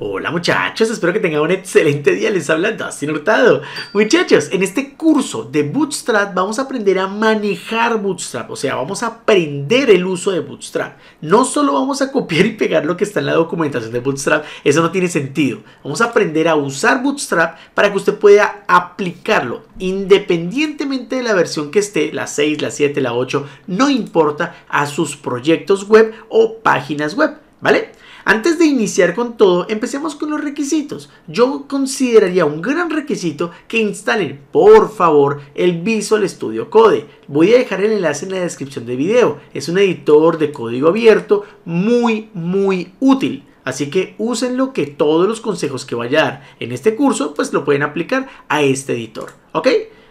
Hola muchachos, espero que tengan un excelente día. Les habla Dustin Hurtado. Muchachos, en este curso de Bootstrap vamos a aprender a manejar Bootstrap, o sea, vamos a aprender el uso de Bootstrap. No solo vamos a copiar y pegar lo que está en la documentación de Bootstrap, eso no tiene sentido. Vamos a aprender a usar Bootstrap para que usted pueda aplicarlo independientemente de la versión que esté, la 6, la 7, la 8, no importa, a sus proyectos web o páginas web, ¿vale? Antes de iniciar con todo, empecemos con los requisitos. Yo consideraría un gran requisito que instalen, por favor, el Visual Studio Code. Voy a dejar el enlace en la descripción del video. Es un editor de código abierto muy, muy útil. Así que úsenlo que todos los consejos que vaya a dar en este curso, pues lo pueden aplicar a este editor. ¿Ok?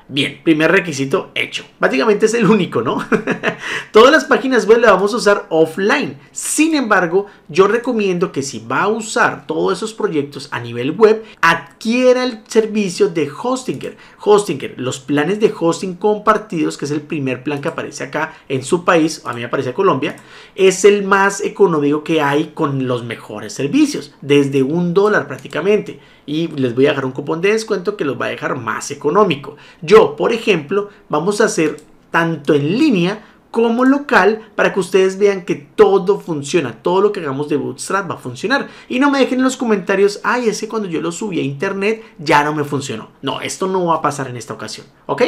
Bien, primer requisito hecho. Básicamente es el único, ¿no? Todas las páginas web las vamos a usar offline. Sin embargo, yo recomiendo que si va a usar todos esos proyectos a nivel web, adquiera el servicio de Hostinger. Hostinger, los planes de hosting compartidos, que es el primer plan que aparece acá en su país, a mí me aparece Colombia, es el más económico que hay con los mejores servicios, desde un dólar prácticamente y les voy a dejar un cupón de descuento que los va a dejar más económico. Yo, por ejemplo, vamos a hacer tanto en línea como local para que ustedes vean que todo funciona, todo lo que hagamos de Bootstrap va a funcionar. Y no me dejen en los comentarios, ay, ese cuando yo lo subí a internet ya no me funcionó. No, esto no va a pasar en esta ocasión, ¿ok?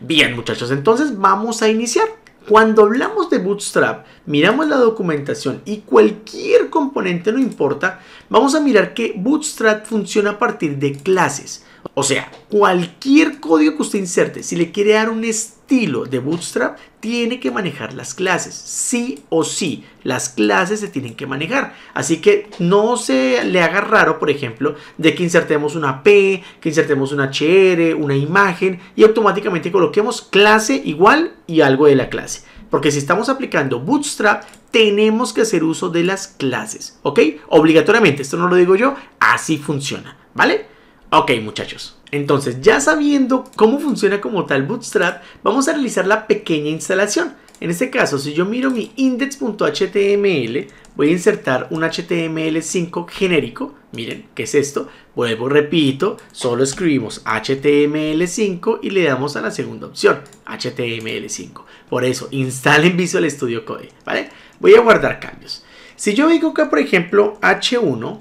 Bien muchachos, entonces vamos a iniciar. Cuando hablamos de Bootstrap, miramos la documentación y cualquier componente no importa, vamos a mirar que Bootstrap funciona a partir de clases. O sea, cualquier código que usted inserte, si le quiere dar un estilo de Bootstrap, tiene que manejar las clases. Sí o sí, las clases se tienen que manejar. Así que no se le haga raro, por ejemplo, de que insertemos una P, que insertemos una HR, una imagen y automáticamente coloquemos clase igual y algo de la clase. Porque si estamos aplicando Bootstrap, tenemos que hacer uso de las clases, ¿ok? Obligatoriamente, esto no lo digo yo, así funciona, ¿vale? Ok, muchachos. Entonces, ya sabiendo cómo funciona como tal Bootstrap, vamos a realizar la pequeña instalación. En este caso, si yo miro mi index.html, voy a insertar un HTML5 genérico. Miren, ¿qué es esto? Vuelvo, repito, solo escribimos HTML5 y le damos a la segunda opción, HTML5. Por eso, instalen Visual Studio Code, ¿vale? Voy a guardar cambios. Si yo digo que, por ejemplo, H1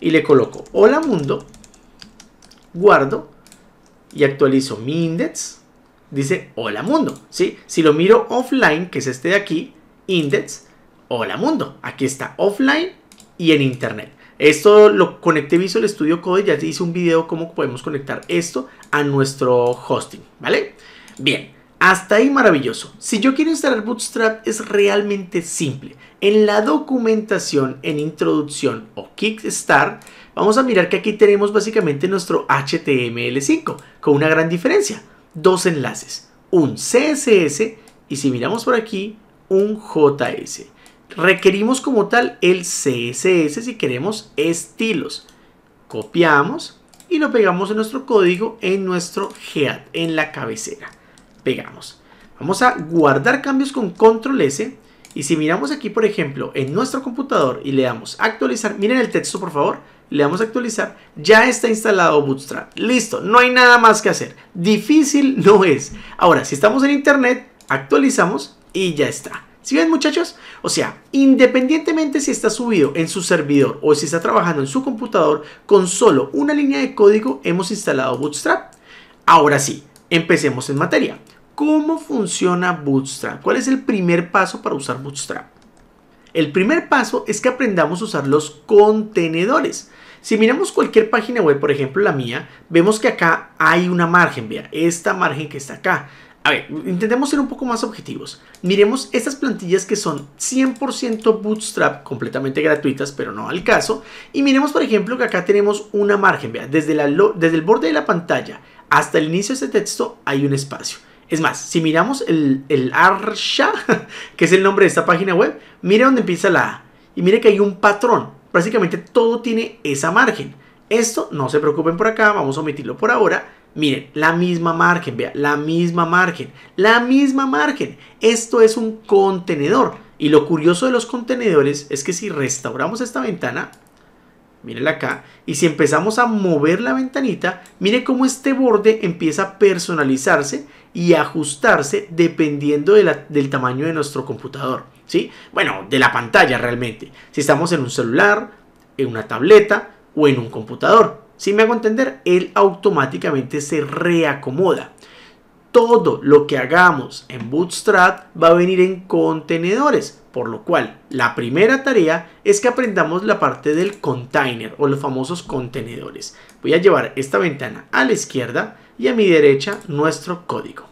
y le coloco hola mundo, guardo y actualizo mi index, dice hola mundo, ¿sí? Si lo miro offline, que es este de aquí, index, hola mundo. Aquí está offline y en internet. Esto lo conecté Visual Studio Code, ya te hice un video cómo podemos conectar esto a nuestro hosting, ¿vale? Bien, hasta ahí maravilloso. Si yo quiero instalar Bootstrap es realmente simple. En la documentación, en introducción o Kickstart, vamos a mirar que aquí tenemos básicamente nuestro HTML5, con una gran diferencia dos enlaces, un CSS y si miramos por aquí, un JS. Requerimos como tal el CSS si queremos estilos. Copiamos y lo pegamos en nuestro código en nuestro head, en la cabecera. Pegamos. Vamos a guardar cambios con control S y si miramos aquí, por ejemplo, en nuestro computador y le damos actualizar, miren el texto por favor, le damos a actualizar, ya está instalado Bootstrap. Listo, no hay nada más que hacer. Difícil no es. Ahora, si estamos en internet, actualizamos y ya está. ¿Sí ven muchachos? O sea, independientemente si está subido en su servidor o si está trabajando en su computador, con solo una línea de código hemos instalado Bootstrap. Ahora sí, empecemos en materia. ¿Cómo funciona Bootstrap? ¿Cuál es el primer paso para usar Bootstrap? El primer paso es que aprendamos a usar los contenedores. Si miramos cualquier página web, por ejemplo la mía, vemos que acá hay una margen, vea, esta margen que está acá. A ver, intentemos ser un poco más objetivos. Miremos estas plantillas que son 100% Bootstrap, completamente gratuitas, pero no al caso. Y miremos, por ejemplo, que acá tenemos una margen, vea, desde, desde el borde de la pantalla hasta el inicio de este texto hay un espacio. Es más, si miramos el, Arsha, que es el nombre de esta página web, mire dónde empieza la A. Y mire que hay un patrón. Prácticamente todo tiene esa margen. Esto, no se preocupen por acá, vamos a omitirlo por ahora. Miren, la misma margen, vea, la misma margen, la misma margen. Esto es un contenedor. Y lo curioso de los contenedores es que si restauramos esta ventana, Mírenla acá, y si empezamos a mover la ventanita, mire cómo este borde empieza a personalizarse y ajustarse dependiendo del tamaño de nuestro computador, ¿sí? Bueno, de la pantalla realmente, si estamos en un celular, en una tableta o en un computador, si me hago entender, él automáticamente se reacomoda. Todo lo que hagamos en Bootstrap va a venir en contenedores, por lo cual, la primera tarea es que aprendamos la parte del container o los famosos contenedores. Voy a llevar esta ventana a la izquierda y a mi derecha nuestro código.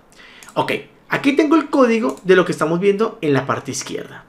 Ok, aquí tengo el código de lo que estamos viendo en la parte izquierda.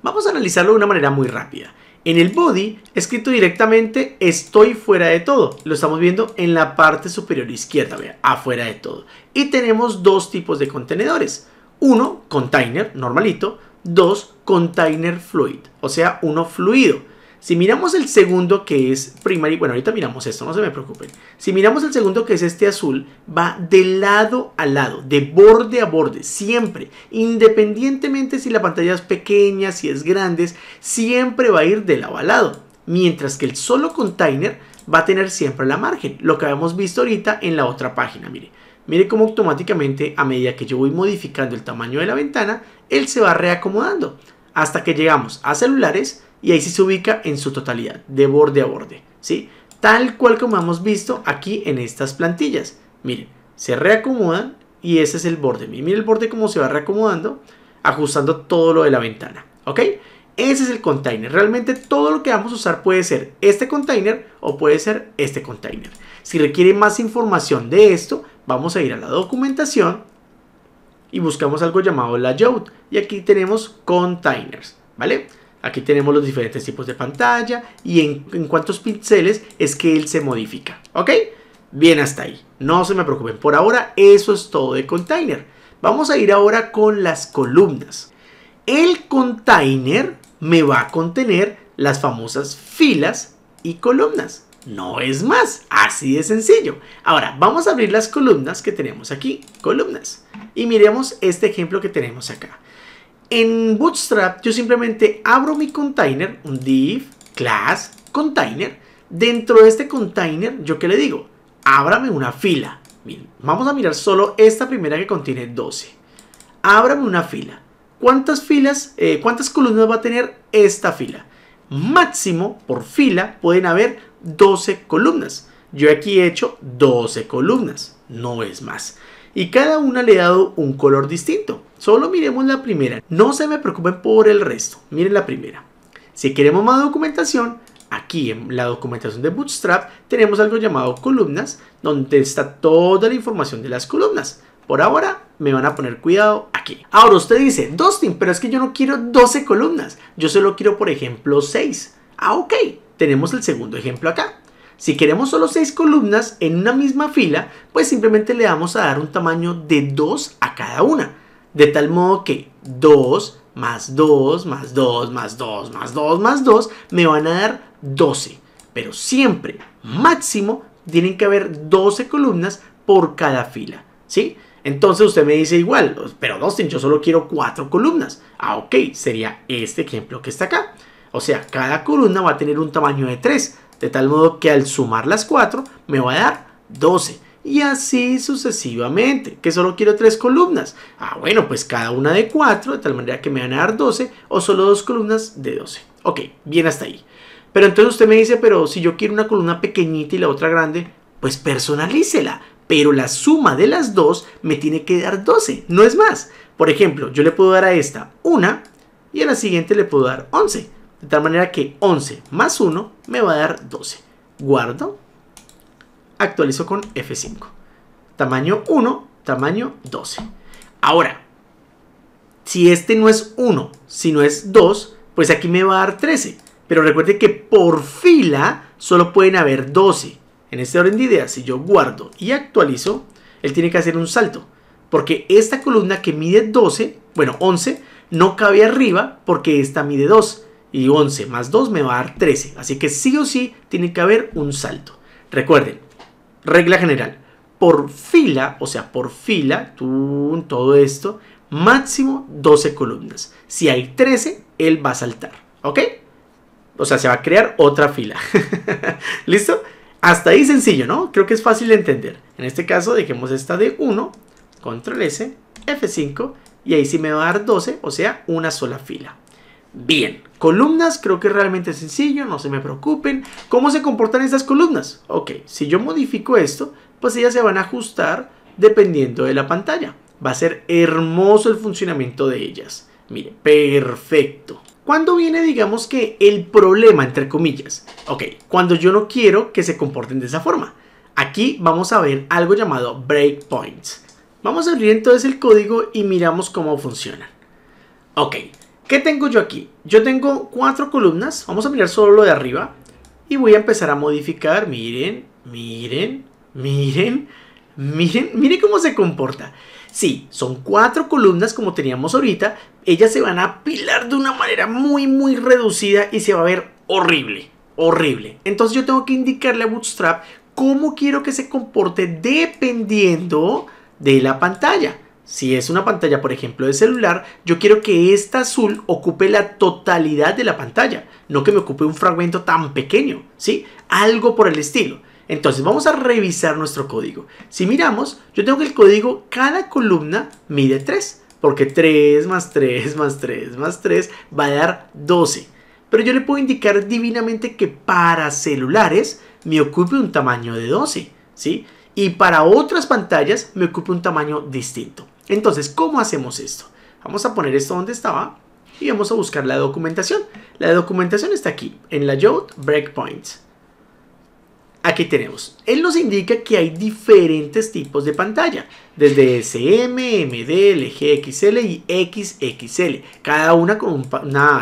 Vamos a analizarlo de una manera muy rápida. En el body, escrito directamente, estoy fuera de todo. Lo estamos viendo en la parte superior izquierda, vea, afuera de todo. Y tenemos dos tipos de contenedores. Uno, container, normalito dos container fluid, o sea, uno fluido. Si miramos el segundo que es primary, bueno, ahorita miramos esto, no se me preocupen. Si miramos el segundo que es este azul, va de lado a lado, de borde a borde, siempre. Independientemente si la pantalla es pequeña, si es grande, siempre va a ir de lado a lado. Mientras que el solo container va a tener siempre la margen, lo que habíamos visto ahorita en la otra página, mire. Mire cómo automáticamente a medida que yo voy modificando el tamaño de la ventana, él se va reacomodando hasta que llegamos a celulares y ahí sí se ubica en su totalidad, de borde a borde, ¿sí? Tal cual como hemos visto aquí en estas plantillas. Miren, se reacomodan y ese es el borde. Miren el borde cómo se va reacomodando, ajustando todo lo de la ventana, ¿ok? Ese es el container. Realmente todo lo que vamos a usar puede ser este container o puede ser este container. Si requiere más información de esto, Vamos a ir a la documentación y buscamos algo llamado layout. Y aquí tenemos containers, ¿vale? Aquí tenemos los diferentes tipos de pantalla y en, cuántos píxeles es que él se modifica, ¿ok? Bien hasta ahí. No se me preocupen. Por ahora eso es todo de container. Vamos a ir ahora con las columnas. El container me va a contener las famosas filas y columnas. No es más, así de sencillo. Ahora, vamos a abrir las columnas que tenemos aquí, columnas, y miremos este ejemplo que tenemos acá. En Bootstrap yo simplemente abro mi container, un div, class, container. Dentro de este container, ¿yo qué le digo? Ábrame una fila. vamos a mirar solo esta primera que contiene 12. Ábrame una fila. ¿Cuántas filas, eh, cuántas columnas va a tener esta fila? Máximo por fila pueden haber 12 columnas. Yo aquí he hecho 12 columnas, no es más. Y cada una le he dado un color distinto. Solo miremos la primera. No se me preocupen por el resto. Miren la primera. Si queremos más documentación, aquí en la documentación de Bootstrap tenemos algo llamado columnas, donde está toda la información de las columnas. Por ahora me van a poner cuidado aquí. Ahora usted dice, dos, pero es que yo no quiero 12 columnas. Yo solo quiero, por ejemplo, 6. Ah, ok tenemos el segundo ejemplo acá. Si queremos solo 6 columnas en una misma fila, pues simplemente le vamos a dar un tamaño de 2 a cada una. De tal modo que 2 más 2 más 2 más 2 más 2 más 2 me van a dar 12. Pero siempre, máximo, tienen que haber 12 columnas por cada fila. ¿Sí? Entonces usted me dice igual, pero Dustin, yo solo quiero 4 columnas. Ah, ok, sería este ejemplo que está acá. O sea, cada columna va a tener un tamaño de 3, de tal modo que al sumar las 4 me va a dar 12. Y así sucesivamente, que solo quiero 3 columnas. Ah, bueno, pues cada una de 4, de tal manera que me van a dar 12, o solo dos columnas de 12. Ok, bien hasta ahí. Pero entonces usted me dice, pero si yo quiero una columna pequeñita y la otra grande, pues personalícela. Pero la suma de las dos me tiene que dar 12, no es más. Por ejemplo, yo le puedo dar a esta una y a la siguiente le puedo dar 11. De tal manera que 11 más 1 me va a dar 12. Guardo. Actualizo con F5. Tamaño 1, tamaño 12. Ahora, si este no es 1, sino es 2, pues aquí me va a dar 13. Pero recuerde que por fila solo pueden haber 12. En este orden de ideas, si yo guardo y actualizo, él tiene que hacer un salto. Porque esta columna que mide 12, bueno, 11, no cabe arriba porque esta mide 2 y 11 más 2 me va a dar 13. Así que sí o sí tiene que haber un salto. Recuerden, regla general, por fila, o sea, por fila, tú, todo esto, máximo 12 columnas. Si hay 13, él va a saltar, ¿ok? O sea, se va a crear otra fila. ¿Listo? Hasta ahí sencillo, ¿no? Creo que es fácil de entender. En este caso, dejemos esta de 1, control S, F5, y ahí sí me va a dar 12, o sea, una sola fila. Bien, columnas creo que es realmente sencillo, no se me preocupen. ¿Cómo se comportan estas columnas? Ok, si yo modifico esto, pues ellas se van a ajustar dependiendo de la pantalla. Va a ser hermoso el funcionamiento de ellas. Mire, perfecto. ¿Cuándo viene, digamos que el problema, entre comillas? Ok, cuando yo no quiero que se comporten de esa forma. Aquí vamos a ver algo llamado breakpoints. Vamos a abrir entonces el código y miramos cómo funcionan. Ok, ¿Qué tengo yo aquí? Yo tengo cuatro columnas, vamos a mirar solo lo de arriba y voy a empezar a modificar, miren, miren, miren, miren, miren cómo se comporta. Sí, son cuatro columnas como teníamos ahorita, ellas se van a apilar de una manera muy muy reducida y se va a ver horrible, horrible. Entonces yo tengo que indicarle a Bootstrap cómo quiero que se comporte dependiendo de la pantalla. Si es una pantalla, por ejemplo, de celular, yo quiero que esta azul ocupe la totalidad de la pantalla, no que me ocupe un fragmento tan pequeño, ¿sí? Algo por el estilo. Entonces vamos a revisar nuestro código. Si miramos, yo tengo que el código, cada columna mide 3, porque 3 más 3 más 3 más 3 va a dar 12. Pero yo le puedo indicar divinamente que para celulares me ocupe un tamaño de 12, ¿sí? Y para otras pantallas me ocupe un tamaño distinto. Entonces, ¿cómo hacemos esto? Vamos a poner esto donde estaba y vamos a buscar la documentación. La documentación está aquí, en la yot Breakpoint. Aquí tenemos. Él nos indica que hay diferentes tipos de pantalla, desde SM, MD, LG, XL y XXL, cada una con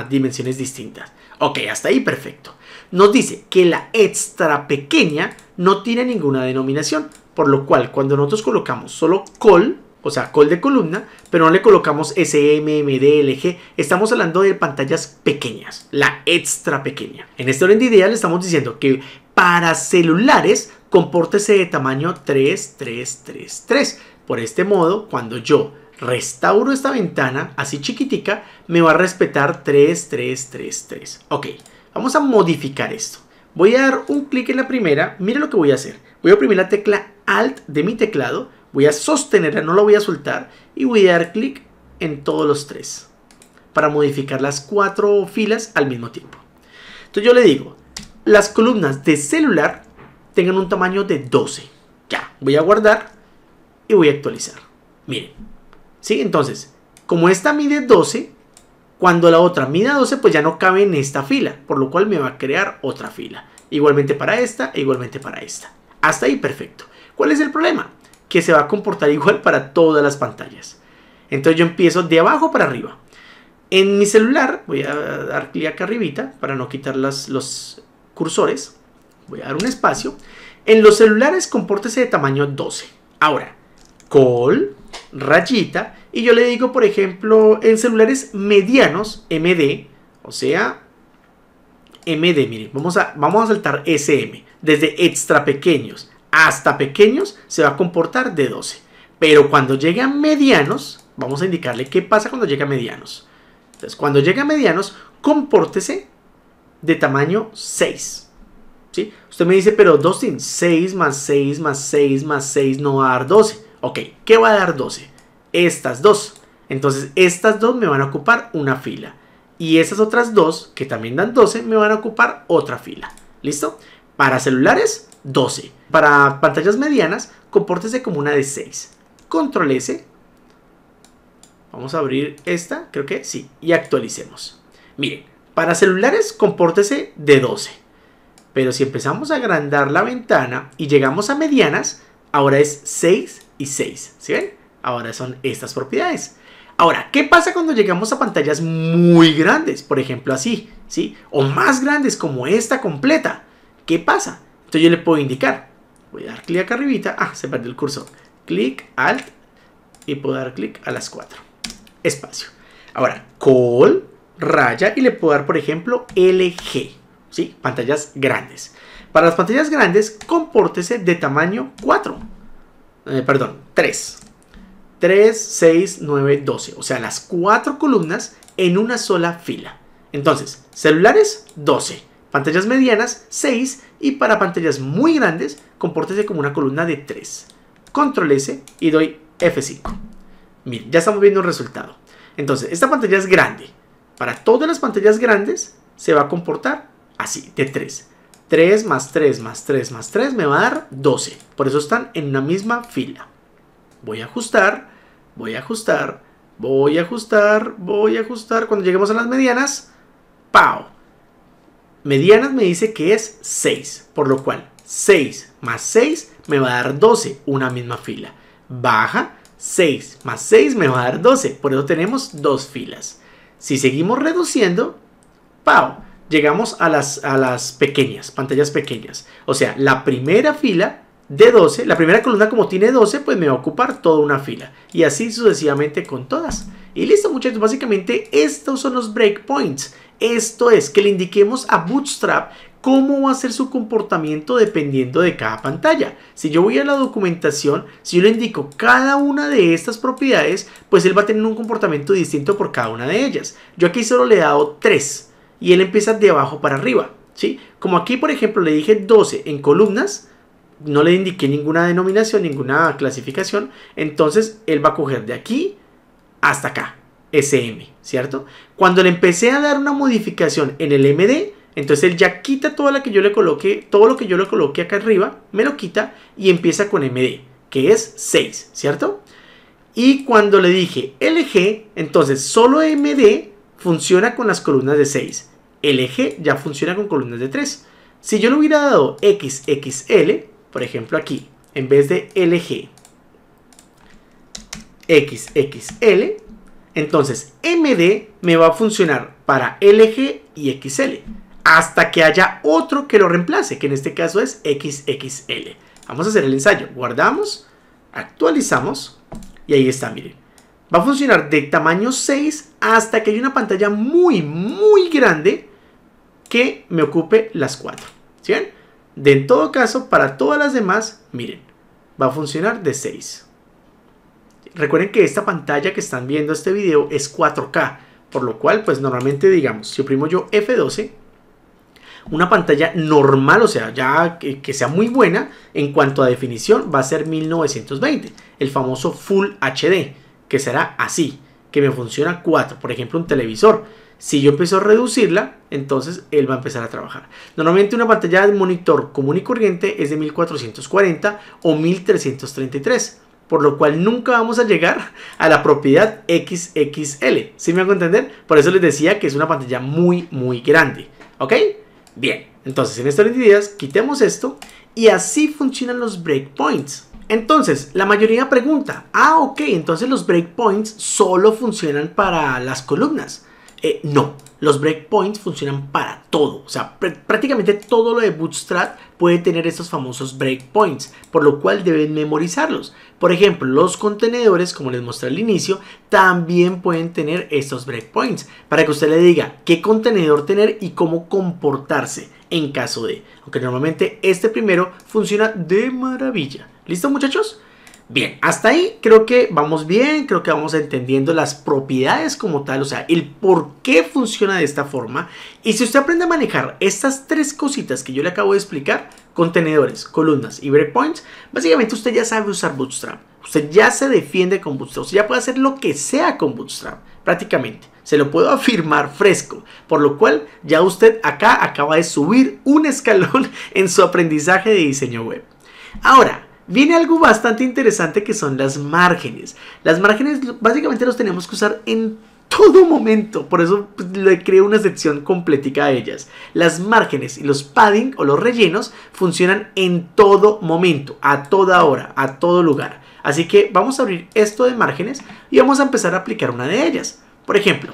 dimensiones distintas. Ok, hasta ahí perfecto. Nos dice que la extra pequeña no tiene ninguna denominación, por lo cual cuando nosotros colocamos solo col o sea, col de columna, pero no le colocamos SMMDLG. Estamos hablando de pantallas pequeñas, la extra pequeña. En este orden de ideas le estamos diciendo que para celulares compórtese de tamaño 3333. Por este modo, cuando yo restauro esta ventana así chiquitica, me va a respetar 3333. Ok, vamos a modificar esto. Voy a dar un clic en la primera. Mira lo que voy a hacer. Voy a oprimir la tecla Alt de mi teclado Voy a sostenerla, no lo voy a soltar y voy a dar clic en todos los tres para modificar las cuatro filas al mismo tiempo. Entonces yo le digo, las columnas de celular tengan un tamaño de 12. Ya, voy a guardar y voy a actualizar. Miren, ¿sí? Entonces, como esta mide 12, cuando la otra mida 12, pues ya no cabe en esta fila, por lo cual me va a crear otra fila. Igualmente para esta, igualmente para esta. Hasta ahí perfecto. ¿Cuál es el problema? que se va a comportar igual para todas las pantallas. Entonces yo empiezo de abajo para arriba. En mi celular, voy a dar clic acá arribita para no quitar los cursores. Voy a dar un espacio. En los celulares, compórtese de tamaño 12. Ahora, col rayita, y yo le digo, por ejemplo, en celulares medianos, MD, o sea, MD, miren, vamos a, vamos a saltar SM, desde extra pequeños hasta pequeños se va a comportar de 12. Pero cuando llegue a medianos, vamos a indicarle qué pasa cuando llega a medianos. Entonces, cuando llegue a medianos, compórtese de tamaño 6. ¿Sí? Usted me dice, pero Dustin, 6 más 6 más 6 más 6 no va a dar 12. Ok, ¿qué va a dar 12? Estas dos. Entonces, estas dos me van a ocupar una fila. Y esas otras dos, que también dan 12, me van a ocupar otra fila. ¿Listo? Para celulares, 12. Para pantallas medianas, compórtese como una de 6. Control S. Vamos a abrir esta, creo que sí, y actualicemos. Miren, para celulares, compórtese de 12. Pero si empezamos a agrandar la ventana y llegamos a medianas, ahora es 6 y 6. ¿Sí ven? Ahora son estas propiedades. Ahora, ¿qué pasa cuando llegamos a pantallas muy grandes? Por ejemplo, así, ¿sí? O más grandes como esta completa. ¿Qué pasa? Entonces yo le puedo indicar. Voy a dar clic acá arribita. Ah, se perdió el cursor. Clic, alt y puedo dar clic a las 4. Espacio. Ahora, call, raya y le puedo dar, por ejemplo, LG. ¿Sí? Pantallas grandes. Para las pantallas grandes, compórtese de tamaño 4. Eh, perdón, 3. 3, 6, 9, 12. O sea, las 4 columnas en una sola fila. Entonces, celulares, 12 pantallas medianas 6 y para pantallas muy grandes compórtese como una columna de 3. Control S y doy F5. Miren, ya estamos viendo el resultado. Entonces, esta pantalla es grande. Para todas las pantallas grandes se va a comportar así, de 3. 3 más 3 más 3 más 3 me va a dar 12. Por eso están en la misma fila. Voy a ajustar, voy a ajustar, voy a ajustar, voy a ajustar. Cuando lleguemos a las medianas, ¡pau! medianas me dice que es 6, por lo cual 6 más 6 me va a dar 12, una misma fila. Baja, 6 más 6 me va a dar 12, por eso tenemos dos filas. Si seguimos reduciendo, ¡pau! Llegamos a las, a las pequeñas, pantallas pequeñas. O sea, la primera fila de 12, la primera columna como tiene 12, pues me va a ocupar toda una fila. Y así sucesivamente con todas. Y listo muchachos, básicamente estos son los breakpoints. Esto es que le indiquemos a Bootstrap cómo va a ser su comportamiento dependiendo de cada pantalla. Si yo voy a la documentación, si yo le indico cada una de estas propiedades, pues él va a tener un comportamiento distinto por cada una de ellas. Yo aquí solo le he dado 3 y él empieza de abajo para arriba. ¿sí? Como aquí, por ejemplo, le dije 12 en columnas, no le indiqué ninguna denominación, ninguna clasificación, entonces él va a coger de aquí hasta acá. SM, ¿cierto? Cuando le empecé a dar una modificación en el MD, entonces él ya quita toda la que yo le coloque, todo lo que yo le coloque acá arriba, me lo quita y empieza con MD, que es 6, ¿cierto? Y cuando le dije LG, entonces solo MD funciona con las columnas de 6. LG ya funciona con columnas de 3. Si yo le hubiera dado XXL, por ejemplo aquí, en vez de LG, XXL, entonces, MD me va a funcionar para LG y XL, hasta que haya otro que lo reemplace, que en este caso es XXL. Vamos a hacer el ensayo. Guardamos, actualizamos y ahí está, miren. Va a funcionar de tamaño 6 hasta que haya una pantalla muy, muy grande que me ocupe las 4. ¿Sí De en todo caso, para todas las demás, miren, va a funcionar de 6. Recuerden que esta pantalla que están viendo este video es 4K, por lo cual pues normalmente digamos, si oprimo yo F12, una pantalla normal, o sea, ya que, sea muy buena en cuanto a definición, va a ser 1920, el famoso Full HD, que será así, que me funciona 4, por ejemplo, un televisor. Si yo empiezo a reducirla, entonces él va a empezar a trabajar. Normalmente una pantalla de monitor común y corriente es de 1440 o 1333 por lo cual nunca vamos a llegar a la propiedad XXL. ¿Sí me hago entender? Por eso les decía que es una pantalla muy, muy grande. ¿Ok? Bien, entonces en estas 20 días quitemos esto y así funcionan los breakpoints. Entonces, la mayoría pregunta, ah, ok, entonces los breakpoints solo funcionan para las columnas. Eh, no, los breakpoints funcionan para todo. O sea, prácticamente todo lo de Bootstrap puede tener estos famosos breakpoints, por lo cual deben memorizarlos. Por ejemplo, los contenedores, como les mostré al inicio, también pueden tener estos breakpoints, para que usted le diga qué contenedor tener y cómo comportarse en caso de. Aunque normalmente este primero funciona de maravilla. ¿Listo muchachos? Bien, hasta ahí creo que vamos bien, creo que vamos entendiendo las propiedades como tal, o sea, el por qué funciona de esta forma. Y si usted aprende a manejar estas tres cositas que yo le acabo de explicar, contenedores, columnas y breakpoints, básicamente usted ya sabe usar Bootstrap. Usted ya se defiende con Bootstrap, usted ya puede hacer lo que sea con Bootstrap, prácticamente. Se lo puedo afirmar fresco, por lo cual ya usted acá acaba de subir un escalón en su aprendizaje de diseño web. Ahora, viene algo bastante interesante que son las márgenes. Las márgenes básicamente los tenemos que usar en todo momento, por eso pues, le creo una sección completica a ellas. Las márgenes y los padding o los rellenos funcionan en todo momento, a toda hora, a todo lugar. Así que vamos a abrir esto de márgenes y vamos a empezar a aplicar una de ellas. Por ejemplo,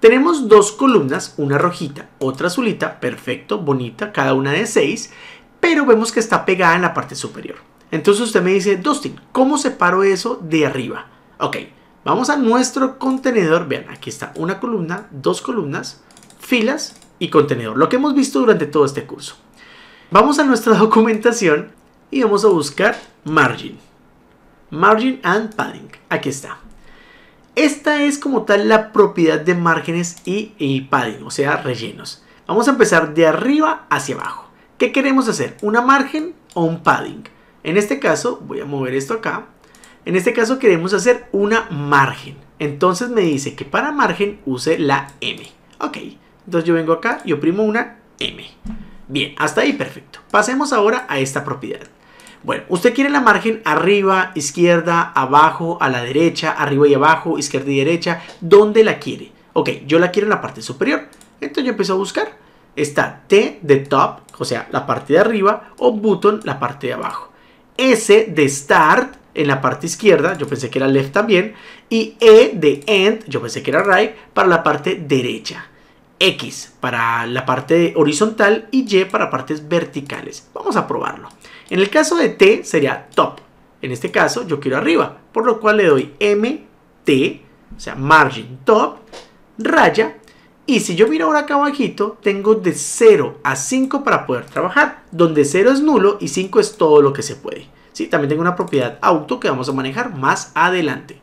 tenemos dos columnas, una rojita, otra azulita, perfecto, bonita, cada una de seis. pero vemos que está pegada en la parte superior. Entonces usted me dice, Dustin, ¿cómo separo eso de arriba? Ok, vamos a nuestro contenedor. Vean, aquí está una columna, dos columnas, filas y contenedor. Lo que hemos visto durante todo este curso. Vamos a nuestra documentación y vamos a buscar margin. Margin and padding. Aquí está. Esta es como tal la propiedad de márgenes y, y padding, o sea, rellenos. Vamos a empezar de arriba hacia abajo. ¿Qué queremos hacer? ¿Una margen o un padding? En este caso, voy a mover esto acá. En este caso queremos hacer una margen. Entonces me dice que para margen use la M. Ok, entonces yo vengo acá y oprimo una M. Bien, hasta ahí perfecto. Pasemos ahora a esta propiedad. Bueno, usted quiere la margen arriba, izquierda, abajo, a la derecha, arriba y abajo, izquierda y derecha. ¿Dónde la quiere? Ok, yo la quiero en la parte superior. Entonces yo empiezo a buscar. Está T de top, o sea, la parte de arriba, o button, la parte de abajo. S de start en la parte izquierda, yo pensé que era left también, y E de end, yo pensé que era right, para la parte derecha. X para la parte horizontal y Y para partes verticales. Vamos a probarlo. En el caso de T sería top. En este caso yo quiero arriba, por lo cual le doy MT, o sea, margin top, raya, y si yo miro ahora acá abajito, tengo de 0 a 5 para poder trabajar, donde 0 es nulo y 5 es todo lo que se puede. ¿Sí? También tengo una propiedad auto que vamos a manejar más adelante.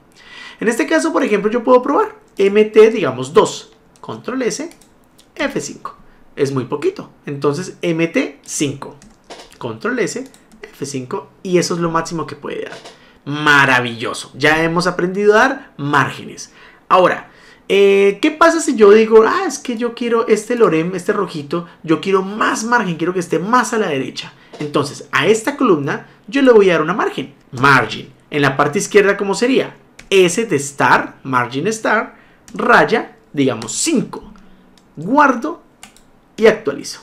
En este caso, por ejemplo, yo puedo probar MT, digamos 2, control S, F5. Es muy poquito, entonces MT 5, control S, F5 y eso es lo máximo que puede dar. Maravilloso, ya hemos aprendido a dar márgenes. Ahora, eh, ¿Qué pasa si yo digo, ah, es que yo quiero este lorem, este rojito, yo quiero más margen, quiero que esté más a la derecha? Entonces, a esta columna yo le voy a dar una margen, margin. En la parte izquierda, ¿cómo sería? S de star, margin star, raya, digamos 5. Guardo y actualizo.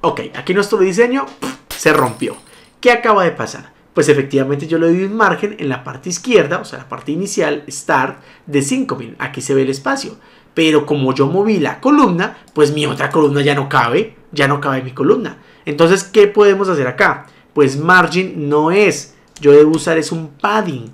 Ok, aquí nuestro diseño se rompió. ¿Qué acaba de pasar? pues efectivamente yo le doy un margen en la parte izquierda, o sea, la parte inicial, start, de 5000. Aquí se ve el espacio. Pero como yo moví la columna, pues mi otra columna ya no cabe, ya no cabe mi columna. Entonces, ¿qué podemos hacer acá? Pues margin no es, yo debo usar es un padding.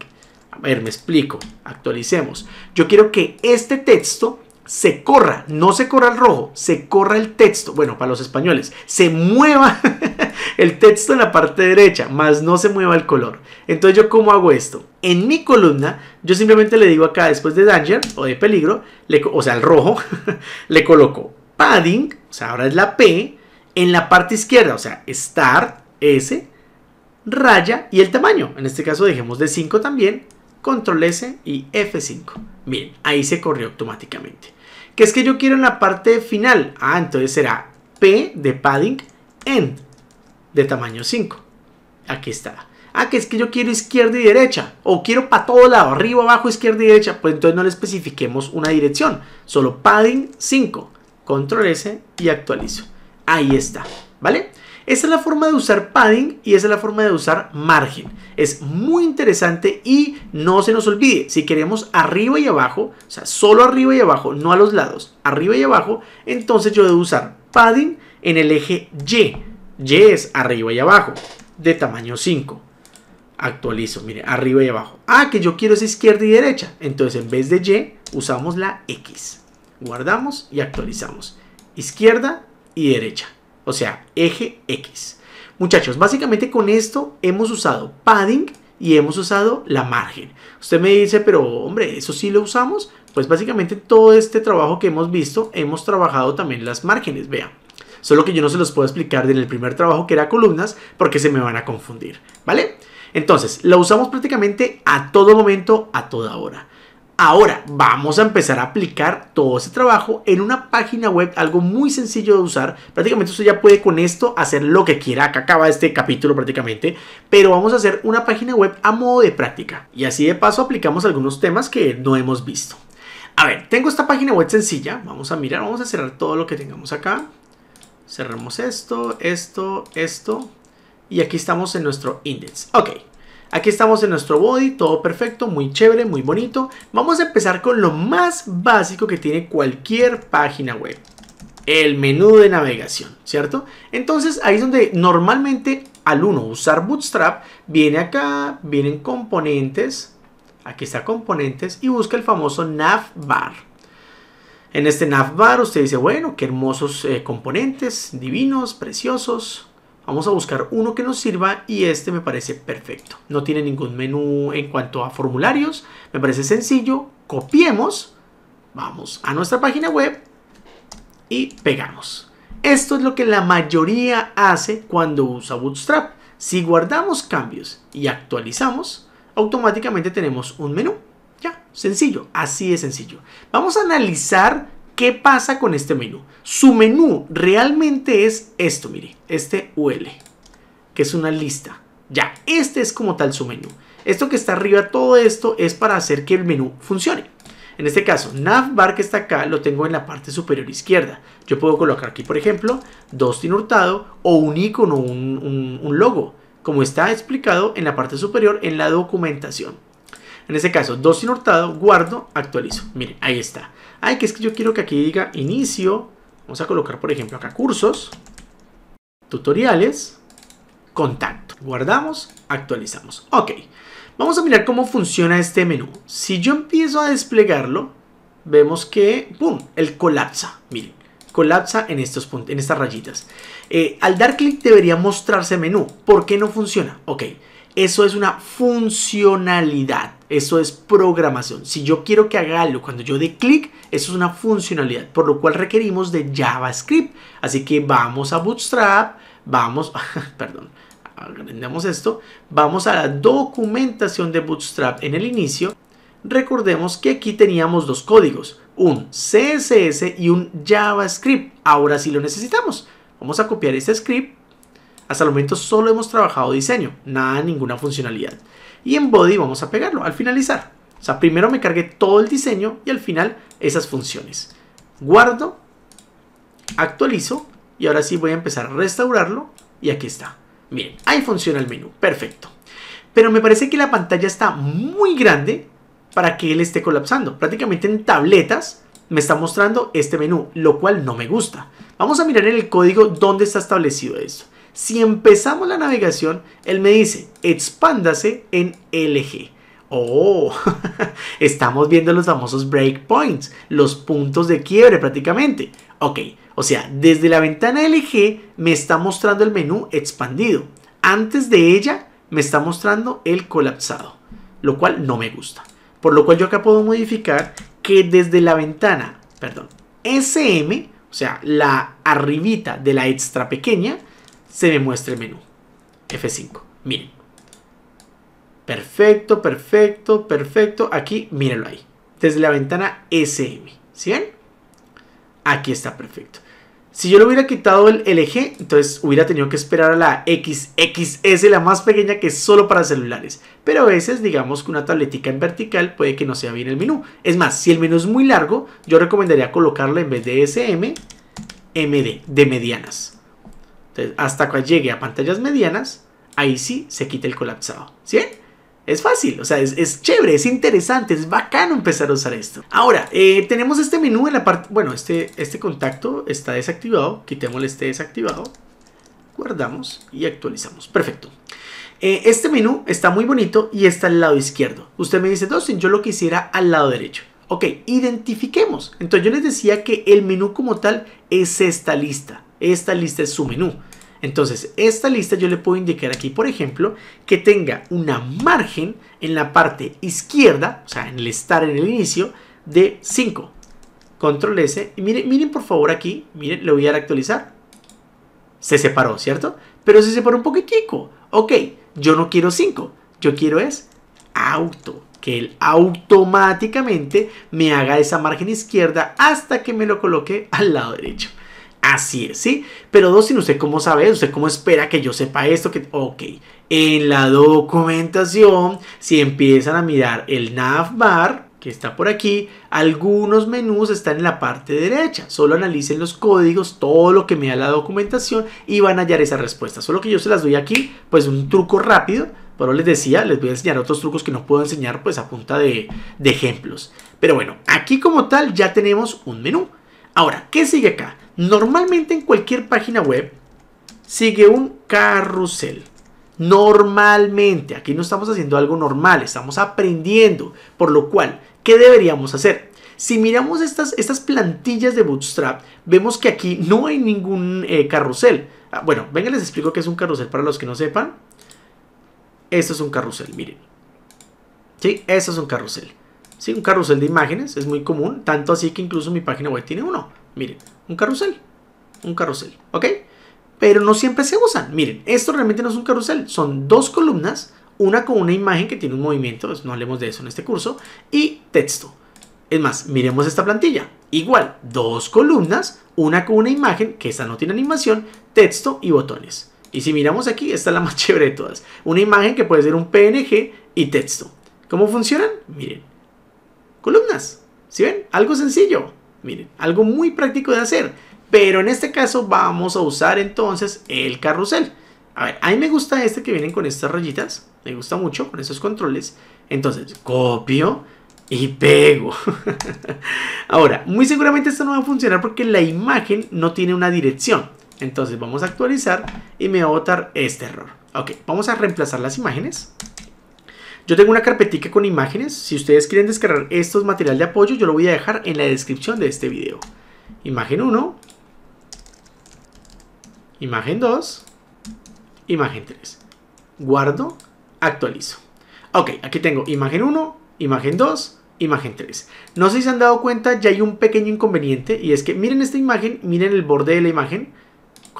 A ver, me explico, actualicemos. Yo quiero que este texto se corra, no se corra el rojo, se corra el texto, bueno, para los españoles, se mueva el texto en la parte derecha, más no se mueva el color. Entonces yo cómo hago esto? En mi columna yo simplemente le digo acá después de danger o de peligro, le, o sea el rojo, le coloco padding, o sea ahora es la P, en la parte izquierda, o sea start, S, raya y el tamaño. En este caso dejemos de 5 también, control S y F5. Bien, ahí se corrió automáticamente. ¿Qué es que yo quiero en la parte final? Ah, entonces será P de padding, end de tamaño 5. Aquí está. Ah, que es que yo quiero izquierda y derecha. O quiero para todo lado, arriba, abajo, izquierda y derecha. Pues entonces no le especifiquemos una dirección. Solo padding 5. Control S y actualizo. Ahí está. ¿Vale? Esa es la forma de usar padding y esa es la forma de usar margen. Es muy interesante y no se nos olvide, si queremos arriba y abajo, o sea, solo arriba y abajo, no a los lados, arriba y abajo, entonces yo debo usar padding en el eje Y y es arriba y abajo, de tamaño 5. Actualizo, mire, arriba y abajo. Ah, que yo quiero es izquierda y derecha. Entonces en vez de Y usamos la X. Guardamos y actualizamos. Izquierda y derecha. O sea, eje X. Muchachos, básicamente con esto hemos usado padding y hemos usado la margen. Usted me dice, pero hombre, ¿eso sí lo usamos? Pues básicamente todo este trabajo que hemos visto, hemos trabajado también las márgenes, vean. Solo que yo no se los puedo explicar en el primer trabajo que era columnas porque se me van a confundir, ¿vale? Entonces, lo usamos prácticamente a todo momento, a toda hora. Ahora vamos a empezar a aplicar todo ese trabajo en una página web, algo muy sencillo de usar. Prácticamente usted ya puede con esto hacer lo que quiera. Acá acaba este capítulo prácticamente, pero vamos a hacer una página web a modo de práctica. Y así de paso aplicamos algunos temas que no hemos visto. A ver, tengo esta página web sencilla. Vamos a mirar, vamos a cerrar todo lo que tengamos acá. Cerramos esto, esto, esto. Y aquí estamos en nuestro index. Ok. Aquí estamos en nuestro body, todo perfecto, muy chévere, muy bonito. Vamos a empezar con lo más básico que tiene cualquier página web. El menú de navegación, ¿cierto? Entonces ahí es donde normalmente al uno usar Bootstrap, viene acá, vienen componentes, aquí está componentes y busca el famoso navbar. En este navbar usted dice, bueno, qué hermosos eh, componentes, divinos, preciosos. Vamos a buscar uno que nos sirva y este me parece perfecto. No tiene ningún menú en cuanto a formularios, me parece sencillo. Copiemos, vamos a nuestra página web y pegamos. Esto es lo que la mayoría hace cuando usa Bootstrap. Si guardamos cambios y actualizamos, automáticamente tenemos un menú. Ya, sencillo, así de sencillo. Vamos a analizar qué pasa con este menú. Su menú realmente es esto, mire, este UL, que es una lista. Ya, este es como tal su menú. Esto que está arriba, todo esto es para hacer que el menú funcione. En este caso, navbar que está acá lo tengo en la parte superior izquierda. Yo puedo colocar aquí, por ejemplo, dos Hurtado o un icono, un, un logo, como está explicado en la parte superior en la documentación. En este caso, dos sin guardo, actualizo. Miren, ahí está. Ay, que es que yo quiero que aquí diga inicio. Vamos a colocar, por ejemplo, acá cursos, tutoriales, contacto. Guardamos, actualizamos. Ok, vamos a mirar cómo funciona este menú. Si yo empiezo a desplegarlo, vemos que, ¡pum!, el colapsa. Miren, colapsa en, estos en estas rayitas. Eh, al dar clic debería mostrarse menú. ¿Por qué no funciona? Ok, eso es una funcionalidad. Eso es programación. Si yo quiero que haga algo cuando yo dé clic, eso es una funcionalidad, por lo cual requerimos de JavaScript. Así que vamos a Bootstrap, vamos, perdón, vendemos esto, vamos a la documentación de Bootstrap en el inicio. Recordemos que aquí teníamos dos códigos, un CSS y un JavaScript. Ahora sí lo necesitamos. Vamos a copiar este script. Hasta el momento solo hemos trabajado diseño, nada, ninguna funcionalidad y en body vamos a pegarlo al finalizar. O sea, primero me cargué todo el diseño y al final esas funciones. Guardo, actualizo y ahora sí voy a empezar a restaurarlo y aquí está. Bien, ahí funciona el menú, perfecto. Pero me parece que la pantalla está muy grande para que él esté colapsando. Prácticamente en tabletas me está mostrando este menú, lo cual no me gusta. Vamos a mirar en el código dónde está establecido esto. Si empezamos la navegación, él me dice, expándase en LG. Oh, estamos viendo los famosos breakpoints, los puntos de quiebre prácticamente. Ok, o sea, desde la ventana LG me está mostrando el menú expandido. Antes de ella me está mostrando el colapsado, lo cual no me gusta. Por lo cual yo acá puedo modificar que desde la ventana, perdón, SM, o sea, la arribita de la extra pequeña, se me muestra el menú. F5. Miren. Perfecto, perfecto, perfecto. Aquí, mírenlo ahí. Desde la ventana SM. ¿Sí ven? Aquí está perfecto. Si yo le hubiera quitado el LG, entonces hubiera tenido que esperar a la XXS, la más pequeña que es solo para celulares. Pero a veces, digamos que una tabletica en vertical puede que no sea bien el menú. Es más, si el menú es muy largo, yo recomendaría colocarle en vez de SM, MD, de medianas hasta que llegue a pantallas medianas, ahí sí se quita el colapsado. ¿Sí? Es fácil, o sea, es, chévere, es interesante, es bacano empezar a usar esto. Ahora, eh, tenemos este menú en la parte... Bueno, este, este contacto está desactivado, quitémosle este desactivado, guardamos y actualizamos. Perfecto. Eh, este menú está muy bonito y está al lado izquierdo. Usted me dice, Dustin, yo lo quisiera al lado derecho. Ok, identifiquemos. Entonces yo les decía que el menú como tal es esta lista. Esta lista es su menú. Entonces, esta lista yo le puedo indicar aquí, por ejemplo, que tenga una margen en la parte izquierda, o sea, en el estar en el inicio, de 5. Control S. Y miren, miren por favor aquí, miren, le voy a dar actualizar. Se separó, ¿cierto? Pero se separó un poquitico. Ok, yo no quiero 5, yo quiero es auto. Que él automáticamente me haga esa margen izquierda hasta que me lo coloque al lado derecho. Así es, ¿sí? Pero dos, no sé cómo sabe, usted cómo espera que yo sepa esto, que, ok, en la documentación, si empiezan a mirar el navbar, que está por aquí, algunos menús están en la parte derecha. Solo analicen los códigos, todo lo que me da la documentación y van a hallar esa respuesta. Solo que yo se las doy aquí, pues un truco rápido. Pero les decía, les voy a enseñar otros trucos que no puedo enseñar pues a punta de ejemplos. Pero bueno, aquí como tal ya tenemos un menú. Ahora, ¿qué sigue acá? Normalmente en cualquier página web sigue un carrusel. Normalmente, aquí no estamos haciendo algo normal, estamos aprendiendo. Por lo cual, ¿qué deberíamos hacer? Si miramos estas, estas plantillas de Bootstrap, vemos que aquí no hay ningún eh, carrusel. Ah, bueno, venga, les explico qué es un carrusel para los que no sepan. Esto es un carrusel, miren. Sí, esto es un carrusel. Sí, un carrusel de imágenes, es muy común, tanto así que incluso mi página web tiene uno. Miren, un carrusel. Un carrusel, ¿ok? Pero no siempre se usan. Miren, esto realmente no es un carrusel. Son dos columnas, una con una imagen que tiene un movimiento, pues, no hablemos de eso en este curso, y texto. Es más, miremos esta plantilla. Igual, dos columnas, una con una imagen, que esta no tiene animación, texto y botones. Y si miramos aquí, esta es la más chévere de todas. Una imagen que puede ser un PNG y texto. ¿Cómo funcionan? Miren, columnas. si ven? Algo sencillo. Miren, algo muy práctico de hacer. Pero en este caso vamos a usar entonces el carrusel. A ver, a mí me gusta este que vienen con estas rayitas. Me gusta mucho con esos controles. Entonces, copio y pego. Ahora, muy seguramente esto no va a funcionar porque la imagen no tiene una dirección. Entonces vamos a actualizar y me va a botar este error. Ok, vamos a reemplazar las imágenes. Yo tengo una carpetica con imágenes. Si ustedes quieren descargar estos material de apoyo, yo lo voy a dejar en la descripción de este video. Imagen 1. Imagen 2. Imagen 3. Guardo. Actualizo. Ok, aquí tengo imagen 1, imagen 2, imagen 3. No sé si se han dado cuenta, ya hay un pequeño inconveniente y es que miren esta imagen, miren el borde de la imagen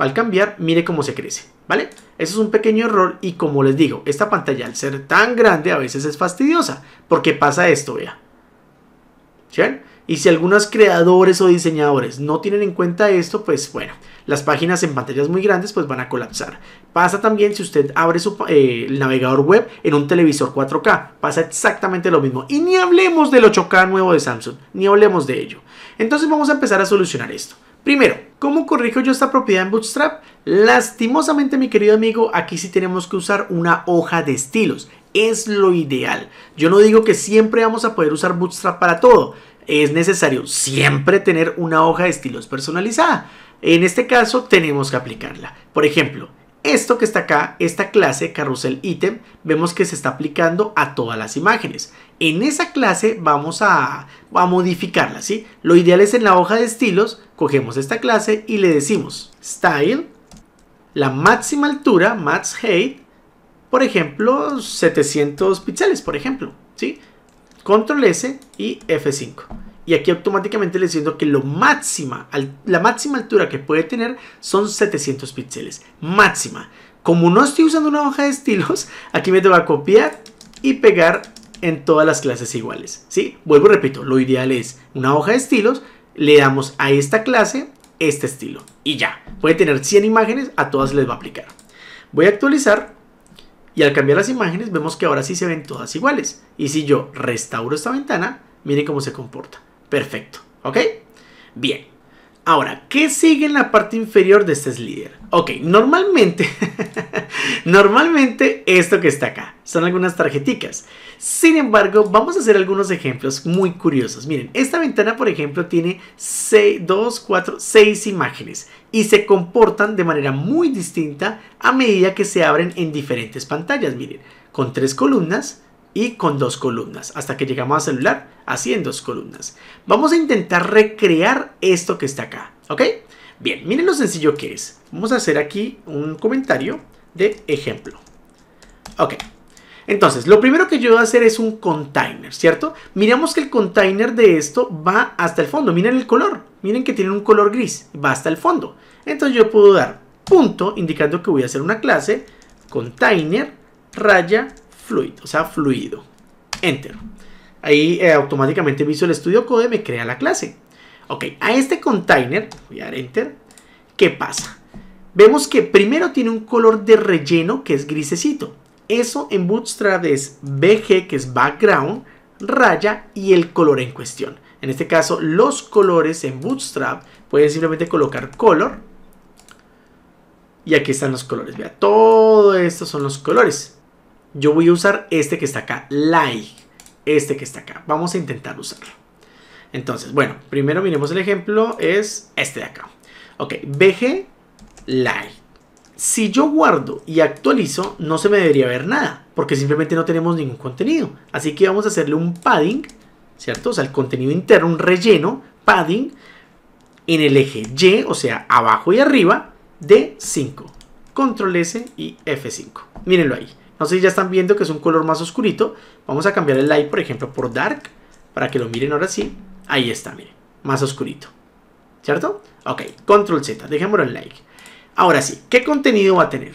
al cambiar, mire cómo se crece, ¿vale? Eso es un pequeño error y como les digo, esta pantalla al ser tan grande a veces es fastidiosa, porque pasa esto, vea. Y si algunos creadores o diseñadores no tienen en cuenta esto, pues bueno, las páginas en pantallas muy grandes pues van a colapsar. Pasa también si usted abre su, eh, navegador web en un televisor 4K, pasa exactamente lo mismo. Y ni hablemos del 8K nuevo de Samsung, ni hablemos de ello. Entonces vamos a empezar a solucionar esto. Primero, ¿cómo corrijo yo esta propiedad en Bootstrap? Lastimosamente, mi querido amigo, aquí sí tenemos que usar una hoja de estilos. Es lo ideal. Yo no digo que siempre vamos a poder usar Bootstrap para todo. Es necesario siempre tener una hoja de estilos personalizada. En este caso, tenemos que aplicarla. Por ejemplo, esto que está acá, esta clase carrusel item, vemos que se está aplicando a todas las imágenes. En esa clase vamos a, modificarla, Lo ideal es en la hoja de estilos, cogemos esta clase y le decimos style, la máxima altura, max height, por ejemplo, 700 píxeles, por ejemplo, ¿sí? Control S y F5. Y aquí automáticamente le siento que lo máxima, la máxima altura que puede tener son 700 píxeles. Máxima. Como no estoy usando una hoja de estilos, aquí me te va a copiar y pegar en todas las clases iguales. ¿sí? Vuelvo y repito, lo ideal es una hoja de estilos, le damos a esta clase este estilo y ya. Puede tener 100 imágenes, a todas les va a aplicar. Voy a actualizar y al cambiar las imágenes vemos que ahora sí se ven todas iguales. Y si yo restauro esta ventana, miren cómo se comporta. Perfecto, ¿ok? Bien. Ahora, ¿qué sigue en la parte inferior de este slider? Ok, normalmente, normalmente esto que está acá son algunas tarjeticas. Sin embargo, vamos a hacer algunos ejemplos muy curiosos. Miren, esta ventana, por ejemplo, tiene 6, 2, 4, 6 imágenes y se comportan de manera muy distinta a medida que se abren en diferentes pantallas. Miren, con tres columnas, y con dos columnas, hasta que llegamos al celular, así en dos columnas. Vamos a intentar recrear esto que está acá, ¿ok? Bien, miren lo sencillo que es. Vamos a hacer aquí un comentario de ejemplo. Ok, entonces, lo primero que yo voy a hacer es un container, ¿cierto? Miramos que el container de esto va hasta el fondo. Miren el color. Miren que tiene un color gris. Va hasta el fondo. Entonces yo puedo dar punto, indicando que voy a hacer una clase, container, raya, fluid, o sea, fluido. Enter. Ahí eh, automáticamente Visual Studio Code me crea la clase. Ok, a este container, voy a dar Enter, ¿qué pasa? Vemos que primero tiene un color de relleno que es grisecito. Eso en Bootstrap es BG, que es background, raya y el color en cuestión. En este caso, los colores en Bootstrap pueden simplemente colocar color. Y aquí están los colores. Vea, todo estos son los colores. Yo voy a usar este que está acá, like, este que está acá. Vamos a intentar usarlo. Entonces, bueno, primero miremos el ejemplo, es este de acá. Ok, bg like. Si yo guardo y actualizo, no se me debería ver nada, porque simplemente no tenemos ningún contenido. Así que vamos a hacerle un padding, ¿cierto? O sea, el contenido interno, un relleno, padding, en el eje Y, o sea, abajo y arriba, de 5. Control S y F5. Mírenlo ahí. No sé si ya están viendo que es un color más oscurito. Vamos a cambiar el light, por ejemplo, por dark. Para que lo miren ahora sí. Ahí está, miren. Más oscurito. ¿Cierto? Ok, control Z. Dejémoslo en like. Ahora sí, ¿qué contenido va a tener?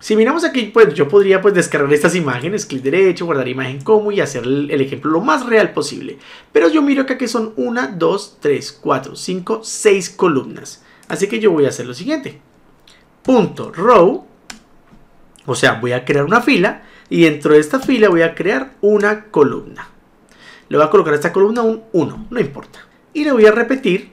Si miramos aquí, pues yo podría pues, descargar estas imágenes, clic derecho, guardar imagen como y hacer el, ejemplo lo más real posible. Pero yo miro acá que son 1, 2, 3, 4, 5, 6 columnas. Así que yo voy a hacer lo siguiente. Punto row o sea, voy a crear una fila y dentro de esta fila voy a crear una columna. Le voy a colocar a esta columna un 1, no importa. Y le voy a repetir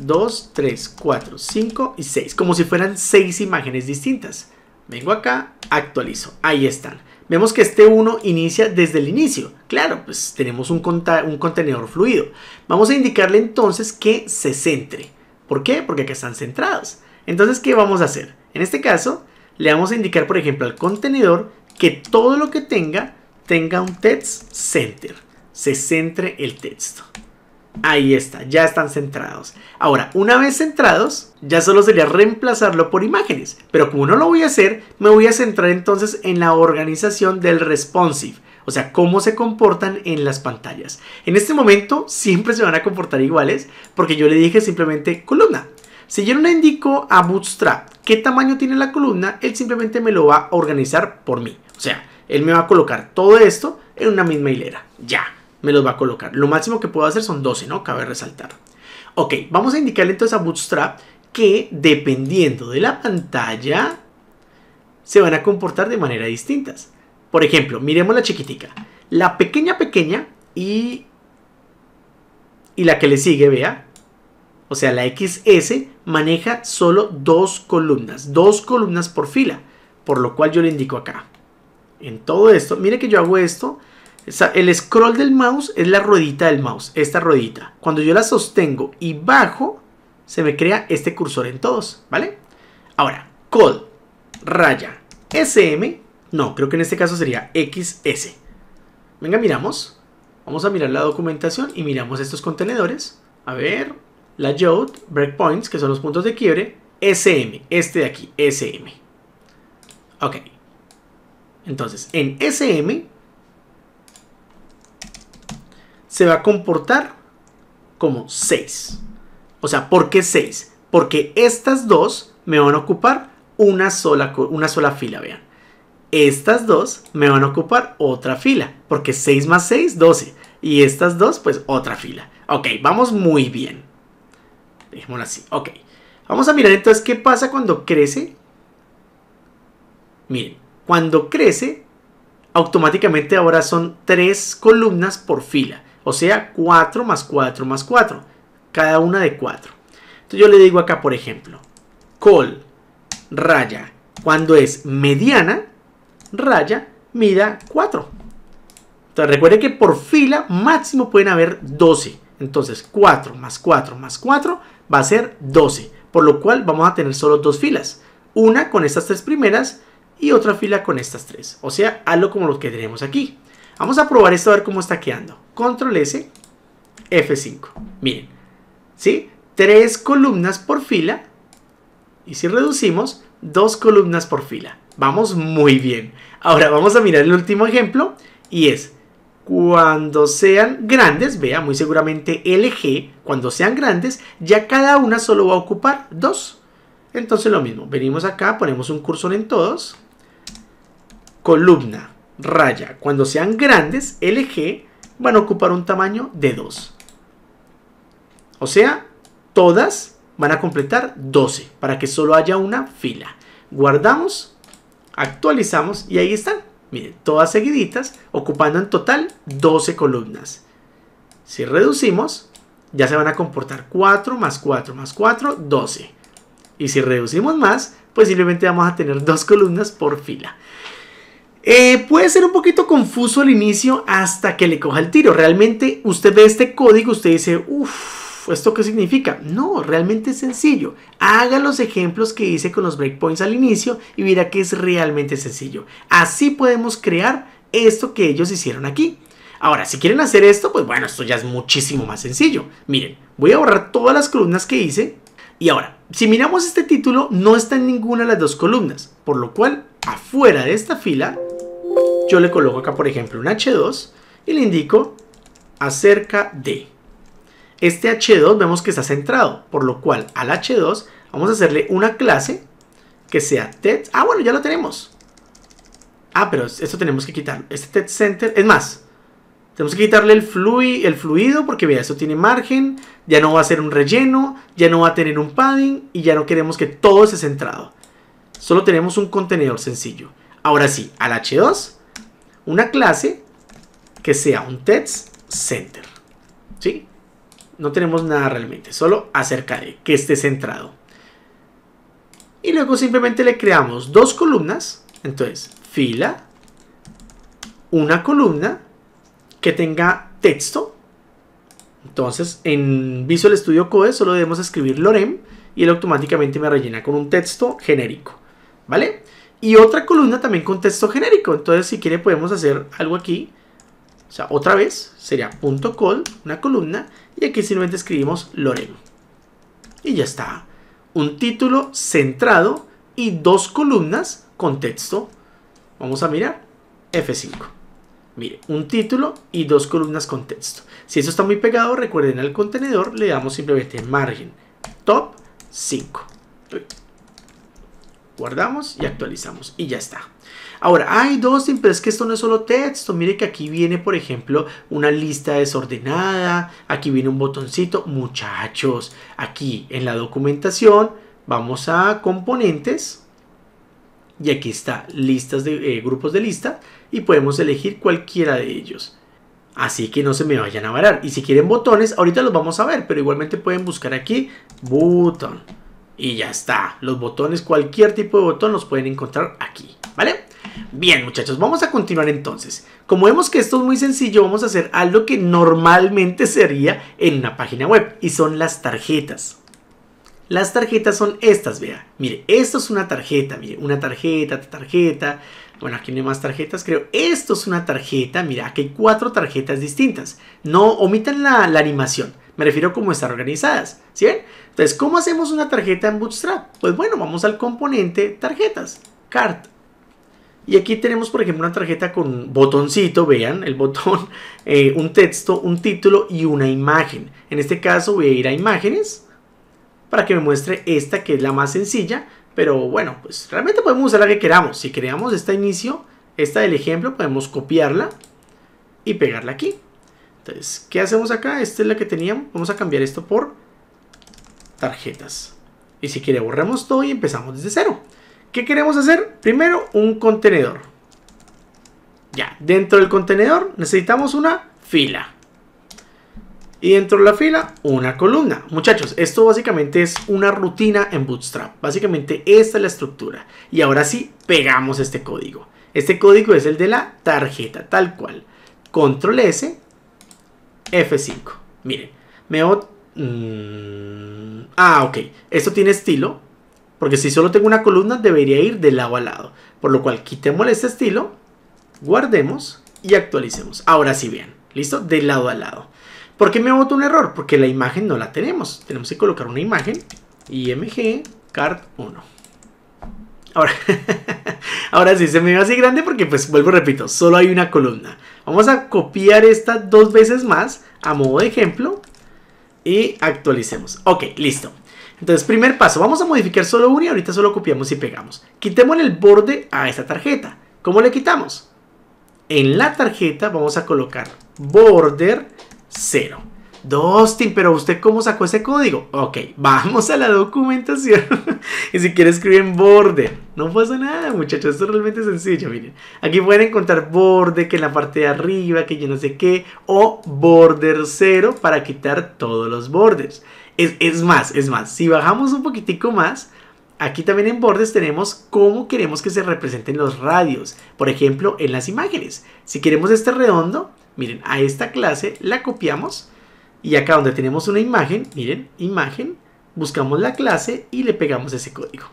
2, 3, 4, 5 y 6, como si fueran 6 imágenes distintas. Vengo acá, actualizo, ahí están. Vemos que este 1 inicia desde el inicio. Claro, pues tenemos un, un contenedor fluido. Vamos a indicarle entonces que se centre. ¿Por qué? Porque acá están centrados. Entonces, ¿qué vamos a hacer? En este caso, le vamos a indicar, por ejemplo, al contenedor que todo lo que tenga, tenga un text center. Se centre el texto. Ahí está, ya están centrados. Ahora, una vez centrados, ya solo sería reemplazarlo por imágenes. Pero como no lo voy a hacer, me voy a centrar entonces en la organización del responsive. O sea, cómo se comportan en las pantallas. En este momento siempre se van a comportar iguales porque yo le dije simplemente columna. Si yo no le indico a Bootstrap qué tamaño tiene la columna, él simplemente me lo va a organizar por mí. O sea, él me va a colocar todo esto en una misma hilera. Ya, me los va a colocar. Lo máximo que puedo hacer son 12, ¿no? Cabe resaltar. Ok, vamos a indicarle entonces a Bootstrap que dependiendo de la pantalla se van a comportar de manera distintas. Por ejemplo, miremos la chiquitica. La pequeña pequeña y, y la que le sigue, vea, o sea, la XS maneja solo dos columnas, dos columnas por fila, por lo cual yo le indico acá. En todo esto, mire que yo hago esto, el scroll del mouse es la ruedita del mouse, esta ruedita. Cuando yo la sostengo y bajo, se me crea este cursor en todos, ¿vale? Ahora, col, raya, sm, no, creo que en este caso sería xs. Venga, miramos. Vamos a mirar la documentación y miramos estos contenedores. A ver, la yode, breakpoints, que son los puntos de quiebre, SM, este de aquí, SM. Ok. Entonces, en SM se va a comportar como 6. O sea, ¿por qué 6? Porque estas dos me van a ocupar una sola, una sola fila, vean. Estas dos me van a ocupar otra fila, porque 6 más 6, 12. Y estas dos, pues otra fila. Ok, vamos muy bien. Dejémoslo así. Ok. Vamos a mirar entonces qué pasa cuando crece. Miren, cuando crece, automáticamente ahora son tres columnas por fila. O sea, 4 más 4 más 4. Cada una de 4. Entonces yo le digo acá, por ejemplo, col raya. Cuando es mediana, raya, mida 4. Entonces recuerde que por fila máximo pueden haber 12. Entonces 4 más 4 más 4 va a ser 12, por lo cual vamos a tener solo dos filas, una con estas tres primeras y otra fila con estas tres, o sea, algo como lo que tenemos aquí. Vamos a probar esto a ver cómo está quedando. Control S, F5. Miren, ¿sí? Tres columnas por fila y si reducimos, dos columnas por fila. Vamos muy bien. Ahora vamos a mirar el último ejemplo y es cuando sean grandes, vea muy seguramente LG, cuando sean grandes, ya cada una solo va a ocupar dos. Entonces lo mismo, venimos acá, ponemos un cursor en todos, columna, raya, cuando sean grandes, LG, van a ocupar un tamaño de 2. O sea, todas van a completar 12 para que solo haya una fila. Guardamos, actualizamos y ahí están. Miren, todas seguiditas, ocupando en total 12 columnas. Si reducimos, ya se van a comportar 4 más 4 más 4, 12. Y si reducimos más, pues simplemente vamos a tener dos columnas por fila. Eh, puede ser un poquito confuso al inicio hasta que le coja el tiro. Realmente usted ve este código, usted dice, uff, ¿esto qué significa? No, realmente es sencillo. Haga los ejemplos que hice con los breakpoints al inicio y verá que es realmente sencillo. Así podemos crear esto que ellos hicieron aquí. Ahora, si quieren hacer esto, pues bueno, esto ya es muchísimo más sencillo. Miren, voy a borrar todas las columnas que hice. Y ahora, si miramos este título, no está en ninguna de las dos columnas. Por lo cual, afuera de esta fila, yo le coloco acá, por ejemplo, un H2 y le indico acerca de. Este H2 vemos que está centrado, por lo cual al H2 vamos a hacerle una clase que sea text, e Ah, bueno, ya lo tenemos. Ah, pero esto tenemos que quitarlo. Este text e Center, es más, tenemos que quitarle el, el fluido porque vea, eso tiene margen, ya no va a ser un relleno, ya no va a tener un padding y ya no queremos que todo esté centrado. Solo tenemos un contenedor sencillo. Ahora sí, al H2, una clase que sea un text e center. ¿Sí? no tenemos nada realmente, solo acerca de que esté centrado. Y luego simplemente le creamos dos columnas, entonces fila, una columna que tenga texto. Entonces en Visual Studio Code solo debemos escribir lorem y él automáticamente me rellena con un texto genérico, ¿vale? Y otra columna también con texto genérico, entonces si quiere podemos hacer algo aquí o sea, otra vez sería .col, una columna, y aquí simplemente escribimos lorem. Y ya está. Un título centrado y dos columnas con texto. Vamos a mirar. F5. Mire, un título y dos columnas con texto. Si eso está muy pegado, recuerden al contenedor, le damos simplemente margen. Top 5. Guardamos y actualizamos. Y ya está. Ahora, hay dos, pero es que esto no es solo texto. Mire que aquí viene, por ejemplo, una lista desordenada. Aquí viene un botoncito. Muchachos, aquí en la documentación vamos a componentes. Y aquí está listas de eh, grupos de lista y podemos elegir cualquiera de ellos. Así que no se me vayan a varar. Y si quieren botones, ahorita los vamos a ver, pero igualmente pueden buscar aquí botón. Y ya está. Los botones, cualquier tipo de botón los pueden encontrar aquí. ¿Vale? Bien, muchachos, vamos a continuar entonces. Como vemos que esto es muy sencillo, vamos a hacer algo que normalmente sería en una página web y son las tarjetas. Las tarjetas son estas, vea. Mire, esto es una tarjeta, mire, una tarjeta, tarjeta. Bueno, aquí no hay más tarjetas, creo. Esto es una tarjeta, mira, aquí hay cuatro tarjetas distintas. No omitan la, animación, me refiero a cómo están organizadas, ¿sí Entonces, ¿cómo hacemos una tarjeta en Bootstrap? Pues bueno, vamos al componente tarjetas, cart y aquí tenemos, por ejemplo, una tarjeta con botoncito, vean, el botón, eh, un texto, un título y una imagen. En este caso voy a ir a imágenes para que me muestre esta que es la más sencilla. Pero bueno, pues realmente podemos usar la que queramos. Si creamos esta inicio, esta del ejemplo, podemos copiarla y pegarla aquí. Entonces, ¿qué hacemos acá? Esta es la que teníamos. Vamos a cambiar esto por tarjetas. Y si quiere borramos todo y empezamos desde cero. ¿Qué queremos hacer? Primero, un contenedor. Ya, dentro del contenedor necesitamos una fila. Y dentro de la fila, una columna. Muchachos, esto básicamente es una rutina en Bootstrap. Básicamente esta es la estructura. Y ahora sí, pegamos este código. Este código es el de la tarjeta, tal cual. Control S, F5. Miren, me... Mm, ah, ok. Esto tiene estilo, porque si solo tengo una columna, debería ir de lado a lado. Por lo cual, quitémosle este estilo, guardemos y actualicemos. Ahora sí, bien, ¿listo? De lado a lado. ¿Por qué me botó un error? Porque la imagen no la tenemos. Tenemos que colocar una imagen, img card 1. Ahora, ahora sí se me ve así grande porque pues vuelvo repito, solo hay una columna. Vamos a copiar esta dos veces más a modo de ejemplo y actualicemos. Ok, listo. Entonces, primer paso, vamos a modificar solo una y ahorita solo copiamos y pegamos. Quitemos el borde a esta tarjeta. ¿Cómo le quitamos? En la tarjeta vamos a colocar border 0. Dustin, pero usted cómo sacó ese código? Ok, vamos a la documentación. y si quiere en border. No pasa nada, muchachos. Esto es realmente sencillo. Miren, aquí pueden encontrar borde que en la parte de arriba, que yo no sé qué, o border 0 para quitar todos los bordes. Es, más, es más, si bajamos un poquitico más, aquí también en bordes tenemos cómo queremos que se representen los radios. Por ejemplo, en las imágenes. Si queremos este redondo, miren, a esta clase la copiamos. Y acá donde tenemos una imagen, miren, imagen, buscamos la clase y le pegamos ese código.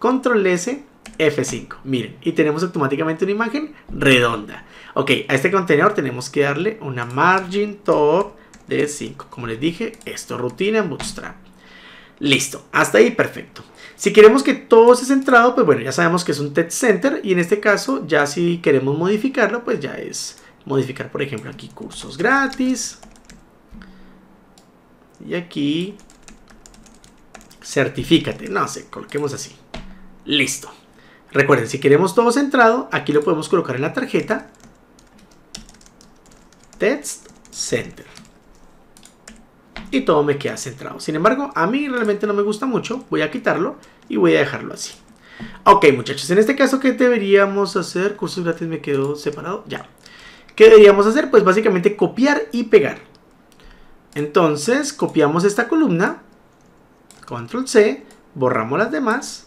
Control S, F5. Miren, y tenemos automáticamente una imagen redonda. Ok, a este contenedor tenemos que darle una margin top de 5. Como les dije, esto es rutina en Bootstrap. Listo, hasta ahí perfecto. Si queremos que todo esté centrado, pues bueno, ya sabemos que es un test center y en este caso ya si queremos modificarlo, pues ya es modificar, por ejemplo, aquí cursos gratis. Y aquí certifícate, no sé, coloquemos así. Listo. Recuerden, si queremos todo centrado, aquí lo podemos colocar en la tarjeta Text Center y todo me queda centrado. Sin embargo, a mí realmente no me gusta mucho, voy a quitarlo y voy a dejarlo así. Ok, muchachos, en este caso, ¿qué deberíamos hacer? Cursos gratis me quedó separado, ya. ¿Qué deberíamos hacer? Pues básicamente copiar y pegar. Entonces, copiamos esta columna, control C, borramos las demás,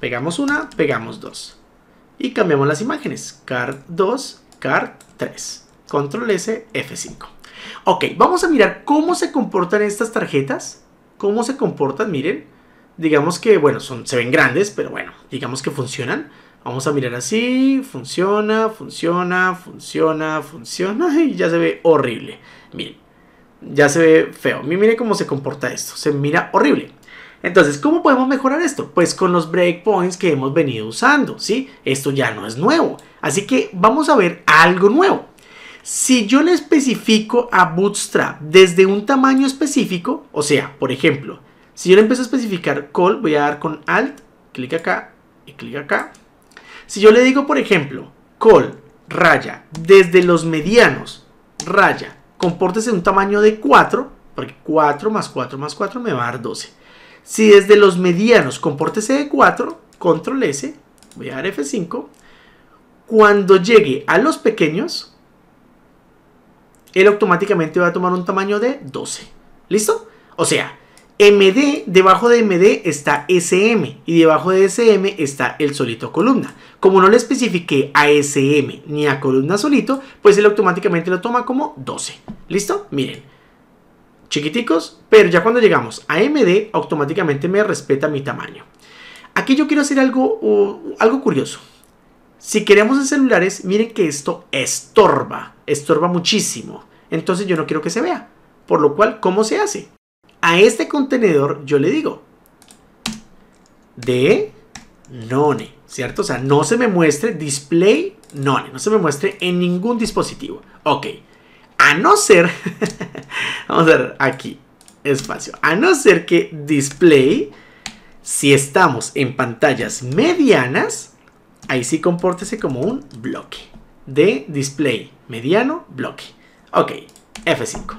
pegamos una, pegamos dos. Y cambiamos las imágenes, card 2, card 3, control S, F5. Ok, vamos a mirar cómo se comportan estas tarjetas. Cómo se comportan, miren. Digamos que, bueno, son, se ven grandes, pero bueno, digamos que funcionan. Vamos a mirar así, funciona, funciona, funciona, funciona y ya se ve horrible. Miren, ya se ve feo. Miren cómo se comporta esto, se mira horrible. Entonces, ¿cómo podemos mejorar esto? Pues con los breakpoints que hemos venido usando, ¿sí? Esto ya no es nuevo. Así que vamos a ver algo nuevo. Si yo le especifico a Bootstrap desde un tamaño específico, o sea, por ejemplo, si yo le empiezo a especificar call, voy a dar con alt, clic acá y clic acá. Si yo le digo, por ejemplo, call, raya, desde los medianos, raya, compórtese de un tamaño de 4, porque 4 más 4 más 4 me va a dar 12. Si desde los medianos compórtese de 4, control S, voy a dar F5. Cuando llegue a los pequeños, él automáticamente va a tomar un tamaño de 12. ¿Listo? O sea, MD, debajo de MD está SM y debajo de SM está el solito columna. Como no le especifique a SM ni a columna solito, pues él automáticamente lo toma como 12. ¿Listo? Miren, chiquiticos, pero ya cuando llegamos a MD automáticamente me respeta mi tamaño. Aquí yo quiero hacer algo, uh, algo curioso. Si queremos en celulares, miren que esto estorba, estorba muchísimo. Entonces yo no quiero que se vea. Por lo cual, ¿cómo se hace? A este contenedor yo le digo de none, ¿cierto? O sea, no se me muestre display none, no se me muestre en ningún dispositivo. Ok, a no ser, vamos a ver aquí, espacio, a no ser que display, si estamos en pantallas medianas, ahí sí compórtese como un bloque. De display, mediano, bloque. Ok, F5.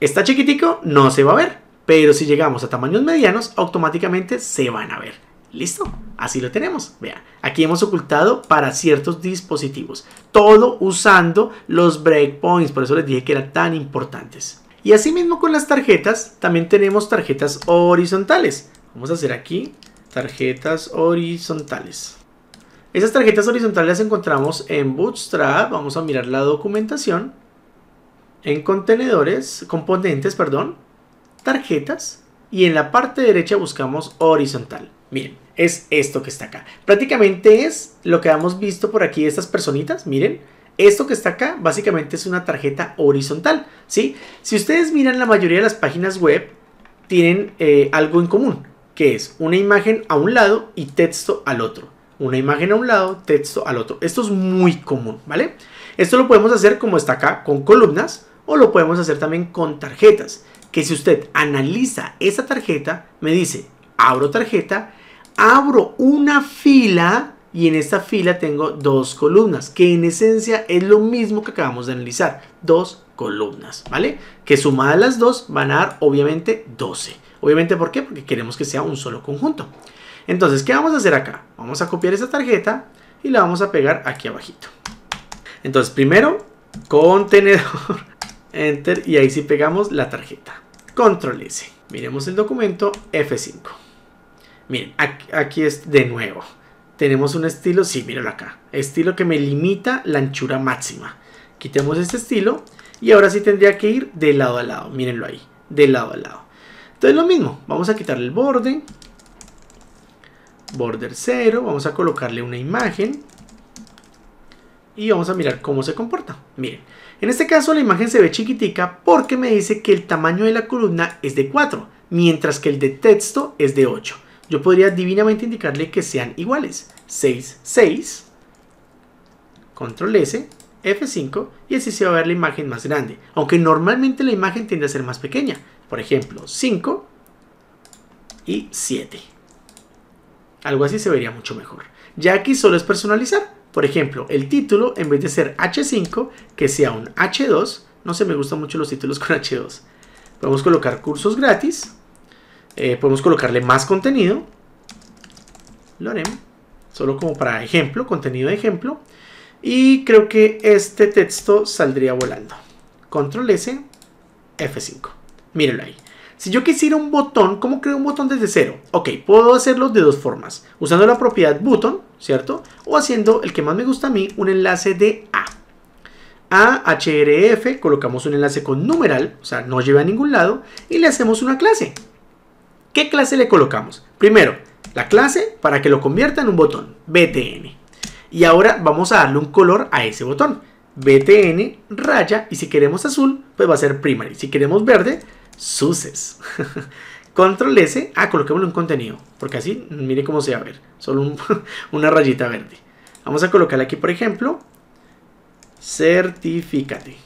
Está chiquitico, no se va a ver, pero si llegamos a tamaños medianos, automáticamente se van a ver. Listo, así lo tenemos. Vea, aquí hemos ocultado para ciertos dispositivos. Todo usando los breakpoints, por eso les dije que eran tan importantes. Y así mismo con las tarjetas, también tenemos tarjetas horizontales. Vamos a hacer aquí tarjetas horizontales. Esas tarjetas horizontales las encontramos en Bootstrap. Vamos a mirar la documentación. En contenedores, componentes, perdón, tarjetas. Y en la parte derecha buscamos horizontal. Miren, es esto que está acá. Prácticamente es lo que hemos visto por aquí estas personitas. Miren, esto que está acá básicamente es una tarjeta horizontal. ¿sí? Si ustedes miran la mayoría de las páginas web, tienen eh, algo en común, que es una imagen a un lado y texto al otro una imagen a un lado, texto al otro. Esto es muy común, ¿vale? Esto lo podemos hacer como está acá, con columnas, o lo podemos hacer también con tarjetas. Que si usted analiza esa tarjeta, me dice, abro tarjeta, abro una fila y en esta fila tengo dos columnas, que en esencia es lo mismo que acabamos de analizar, dos columnas, ¿vale? Que sumadas las dos van a dar obviamente 12. Obviamente, ¿por qué? Porque queremos que sea un solo conjunto. Entonces, ¿qué vamos a hacer acá? Vamos a copiar esa tarjeta y la vamos a pegar aquí abajito. Entonces, primero, contenedor, enter, y ahí sí pegamos la tarjeta. Control S. Miremos el documento F5. Miren, aquí, aquí es de nuevo. Tenemos un estilo, sí, mírenlo acá. Estilo que me limita la anchura máxima. Quitemos este estilo y ahora sí tendría que ir de lado a lado. Mírenlo ahí, de lado a lado. Entonces lo mismo, vamos a quitarle el borde, border 0, vamos a colocarle una imagen y vamos a mirar cómo se comporta. Miren, en este caso la imagen se ve chiquitica porque me dice que el tamaño de la columna es de 4, mientras que el de texto es de 8. Yo podría divinamente indicarle que sean iguales. 6, 6, control S, F5 y así se va a ver la imagen más grande, aunque normalmente la imagen tiende a ser más pequeña. Por ejemplo, 5 y 7. Algo así se vería mucho mejor. Ya aquí solo es personalizar. Por ejemplo, el título, en vez de ser H5, que sea un H2. No sé, me gustan mucho los títulos con H2. Podemos colocar cursos gratis. Eh, podemos colocarle más contenido. Lorem. Solo como para ejemplo, contenido de ejemplo. Y creo que este texto saldría volando. Control S, F5. Mírenlo ahí. Si yo quisiera un botón, ¿cómo creo un botón desde cero? Ok, puedo hacerlo de dos formas. Usando la propiedad button, ¿cierto? O haciendo el que más me gusta a mí, un enlace de A. A, href, colocamos un enlace con numeral, o sea, no lleva a ningún lado, y le hacemos una clase. ¿Qué clase le colocamos? Primero, la clase para que lo convierta en un botón, btn. Y ahora vamos a darle un color a ese botón. btn, raya, y si queremos azul, pues va a ser primary. Si queremos verde, suces. Control S, ah, coloquémoslo un contenido, porque así, mire cómo se va a ver, solo una rayita verde. Vamos a colocarle aquí, por ejemplo, certificate,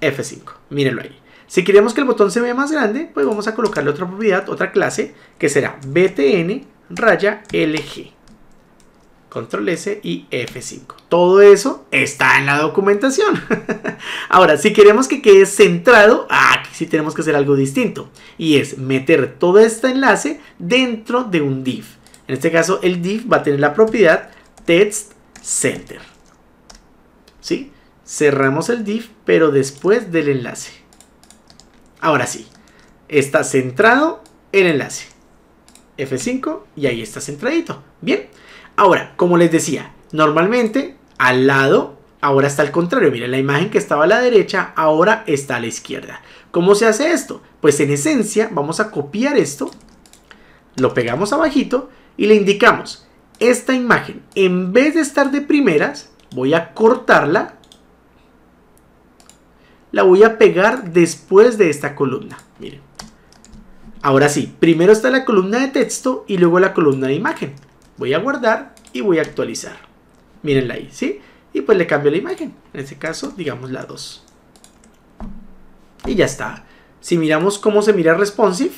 F5, mírenlo ahí. Si queremos que el botón se vea más grande, pues vamos a colocarle otra propiedad, otra clase, que será btn raya lg. Control S y F5. Todo eso está en la documentación. Ahora, si queremos que quede centrado, aquí ah, sí tenemos que hacer algo distinto. Y es meter todo este enlace dentro de un div. En este caso, el div va a tener la propiedad text center. ¿Sí? Cerramos el div, pero después del enlace. Ahora sí, está centrado el enlace. F5 y ahí está centradito. Bien. Ahora, como les decía, normalmente al lado ahora está al contrario. Miren, la imagen que estaba a la derecha ahora está a la izquierda. ¿Cómo se hace esto? Pues en esencia vamos a copiar esto, lo pegamos abajito y le indicamos esta imagen. En vez de estar de primeras, voy a cortarla, la voy a pegar después de esta columna. Miren. Ahora sí, primero está la columna de texto y luego la columna de imagen. Voy a guardar y voy a actualizar. Mírenla ahí, ¿sí? Y pues le cambio la imagen. En este caso, digamos la 2. Y ya está. Si miramos cómo se mira responsive,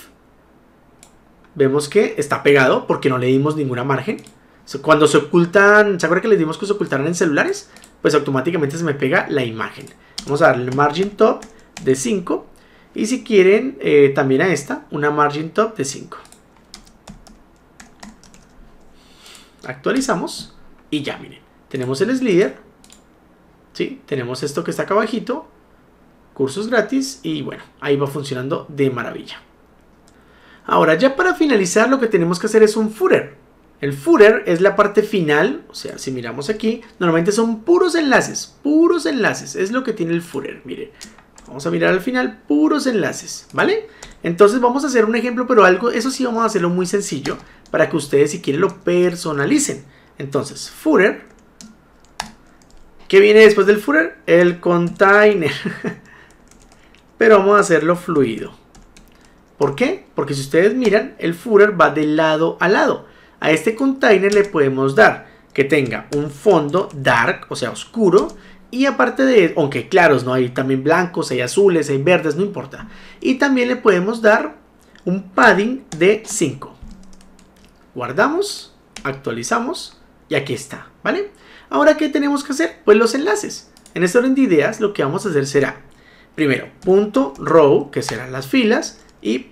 vemos que está pegado porque no le dimos ninguna margen. Cuando se ocultan, ¿se acuerdan que les dimos que se ocultaran en celulares? Pues automáticamente se me pega la imagen. Vamos a darle margin top de 5. Y si quieren, eh, también a esta, una margin top de 5. Actualizamos y ya miren, tenemos el slider, ¿sí? tenemos esto que está acá abajito, cursos gratis y bueno, ahí va funcionando de maravilla. Ahora ya para finalizar lo que tenemos que hacer es un footer. El footer es la parte final, o sea, si miramos aquí, normalmente son puros enlaces, puros enlaces, es lo que tiene el footer, mire. Vamos a mirar al final, puros enlaces, ¿vale? Entonces vamos a hacer un ejemplo, pero algo, eso sí vamos a hacerlo muy sencillo para que ustedes si quieren lo personalicen. Entonces, footer. ¿Qué viene después del footer? El container. Pero vamos a hacerlo fluido. ¿Por qué? Porque si ustedes miran, el footer va de lado a lado. A este container le podemos dar que tenga un fondo dark, o sea, oscuro, y aparte de, aunque claros, ¿no? Hay también blancos, hay azules, hay verdes, no importa. Y también le podemos dar un padding de 5 guardamos, actualizamos y aquí está, ¿vale? Ahora, ¿qué tenemos que hacer? Pues los enlaces. En este orden de ideas, lo que vamos a hacer será, primero, .row, que serán las filas, y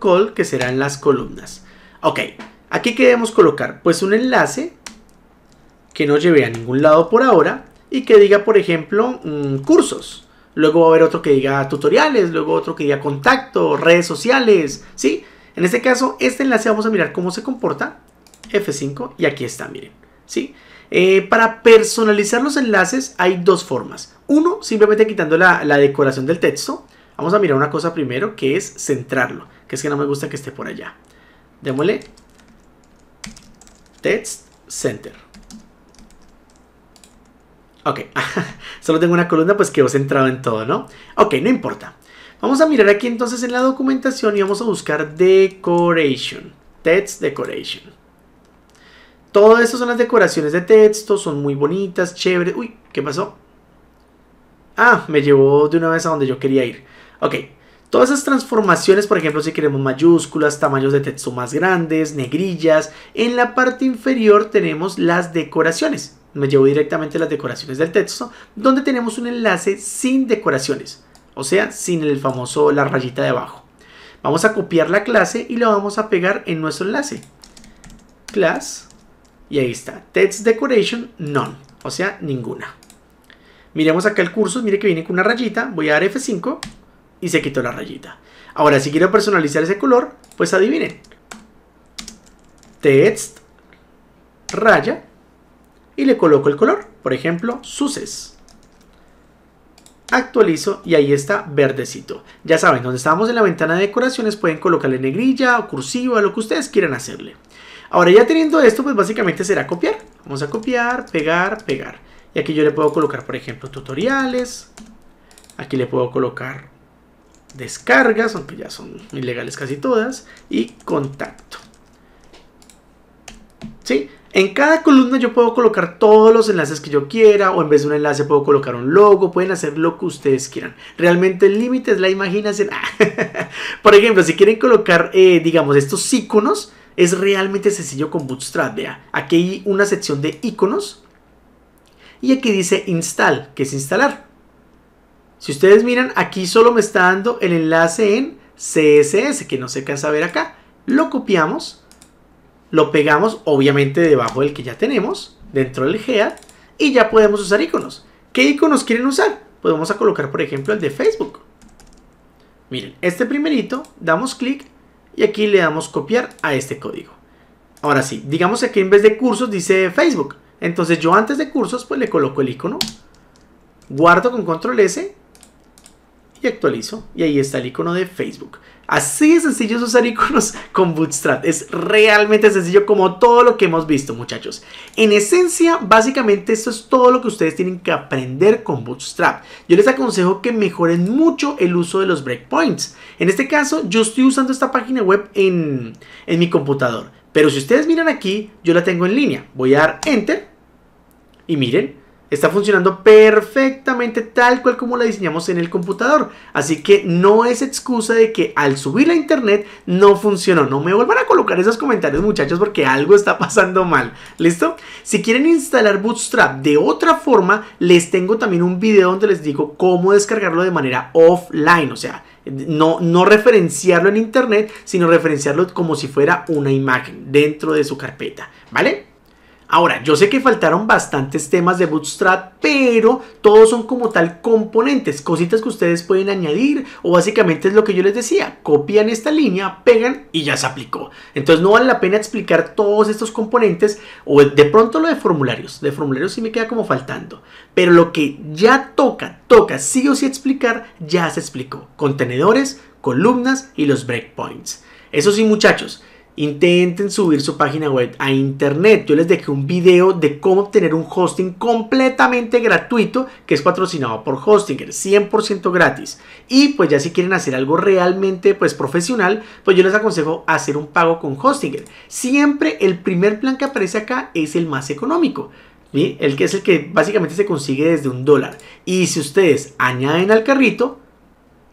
.col, que serán las columnas. Ok, aquí queremos colocar? Pues un enlace que no lleve a ningún lado por ahora y que diga, por ejemplo, mm, cursos. Luego va a haber otro que diga tutoriales, luego otro que diga contacto, redes sociales, ¿sí? En este caso, este enlace vamos a mirar cómo se comporta. F5 y aquí está, miren. ¿sí? Eh, para personalizar los enlaces hay dos formas. Uno, simplemente quitando la, la decoración del texto. Vamos a mirar una cosa primero que es centrarlo, que es que no me gusta que esté por allá. Démosle text center. Ok, solo tengo una columna, pues quedó centrado en todo, ¿no? Ok, no importa. Vamos a mirar aquí entonces en la documentación y vamos a buscar decoration, text decoration. Todo esto son las decoraciones de texto, son muy bonitas, chévere. Uy, ¿qué pasó? Ah, me llevó de una vez a donde yo quería ir. Ok, Todas esas transformaciones, por ejemplo, si queremos mayúsculas, tamaños de texto más grandes, negrillas, en la parte inferior tenemos las decoraciones. Me llevo directamente las decoraciones del texto, donde tenemos un enlace sin decoraciones o sea, sin el famoso la rayita de abajo. Vamos a copiar la clase y la vamos a pegar en nuestro enlace. Class, y ahí está, text decoration none, o sea, ninguna. Miremos acá el curso, mire que viene con una rayita, voy a dar F5 y se quitó la rayita. Ahora, si quiero personalizar ese color, pues adivinen. Text, raya, y le coloco el color, por ejemplo, suces actualizo y ahí está verdecito. Ya saben, donde estamos en la ventana de decoraciones pueden colocarle negrilla o cursiva, lo que ustedes quieran hacerle. Ahora ya teniendo esto, pues básicamente será copiar. Vamos a copiar, pegar, pegar. Y aquí yo le puedo colocar, por ejemplo, tutoriales. Aquí le puedo colocar descargas, aunque ya son ilegales casi todas. Y contacto. ¿Sí? En cada columna yo puedo colocar todos los enlaces que yo quiera o en vez de un enlace puedo colocar un logo, pueden hacer lo que ustedes quieran. Realmente el límite es la imaginación. Por ejemplo, si quieren colocar, eh, digamos, estos iconos, es realmente sencillo con Bootstrap. aquí hay una sección de iconos y aquí dice install, que es instalar. Si ustedes miran, aquí solo me está dando el enlace en CSS, que no se cansa ver acá. Lo copiamos lo pegamos obviamente debajo del que ya tenemos, dentro del head, y ya podemos usar iconos. ¿Qué iconos quieren usar? Pues vamos a colocar por ejemplo el de Facebook. Miren, este primerito, damos clic y aquí le damos copiar a este código. Ahora sí, digamos que aquí en vez de cursos dice Facebook. Entonces yo antes de cursos pues le coloco el icono, guardo con control S y actualizo y ahí está el icono de Facebook. Así de sencillo es usar iconos con Bootstrap. Es realmente sencillo como todo lo que hemos visto, muchachos. En esencia, básicamente esto es todo lo que ustedes tienen que aprender con Bootstrap. Yo les aconsejo que mejoren mucho el uso de los breakpoints. En este caso, yo estoy usando esta página web en, en mi computador. Pero si ustedes miran aquí, yo la tengo en línea. Voy a dar Enter y miren, Está funcionando perfectamente tal cual como la diseñamos en el computador. Así que no es excusa de que al subir a internet no funcionó. No me vuelvan a colocar esos comentarios muchachos porque algo está pasando mal. ¿Listo? Si quieren instalar Bootstrap de otra forma, les tengo también un video donde les digo cómo descargarlo de manera offline. O sea, no, no referenciarlo en internet, sino referenciarlo como si fuera una imagen dentro de su carpeta. ¿Vale? Ahora, yo sé que faltaron bastantes temas de Bootstrap, pero todos son como tal componentes, cositas que ustedes pueden añadir o básicamente es lo que yo les decía, copian esta línea, pegan y ya se aplicó. Entonces no vale la pena explicar todos estos componentes o de pronto lo de formularios, de formularios sí me queda como faltando, pero lo que ya toca, toca sí o sí explicar, ya se explicó. Contenedores, columnas y los breakpoints. Eso sí muchachos, intenten subir su página web a internet. Yo les dejé un video de cómo obtener un hosting completamente gratuito que es patrocinado por Hostinger, 100% gratis. Y pues ya si quieren hacer algo realmente pues profesional, pues yo les aconsejo hacer un pago con Hostinger. Siempre el primer plan que aparece acá es el más económico. El que es el que básicamente se consigue desde un dólar. Y si ustedes añaden al carrito,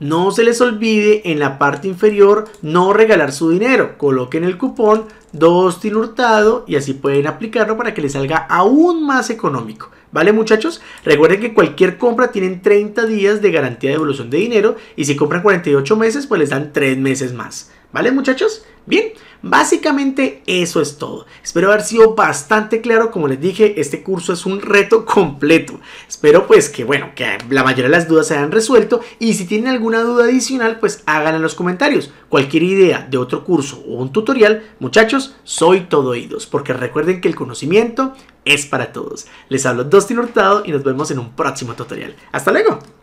no se les olvide en la parte inferior no regalar su dinero. Coloquen el cupón 2 hurtado y así pueden aplicarlo para que les salga aún más económico. ¿Vale muchachos? Recuerden que cualquier compra tienen 30 días de garantía de devolución de dinero y si compran 48 meses pues les dan 3 meses más. ¿Vale muchachos? Bien. Básicamente eso es todo. Espero haber sido bastante claro. Como les dije, este curso es un reto completo. Espero pues que, bueno, que la mayoría de las dudas se hayan resuelto. Y si tienen alguna duda adicional, pues háganla en los comentarios. Cualquier idea de otro curso o un tutorial, muchachos, soy todo oídos. Porque recuerden que el conocimiento es para todos. Les hablo Dustin Hurtado y nos vemos en un próximo tutorial. ¡Hasta luego!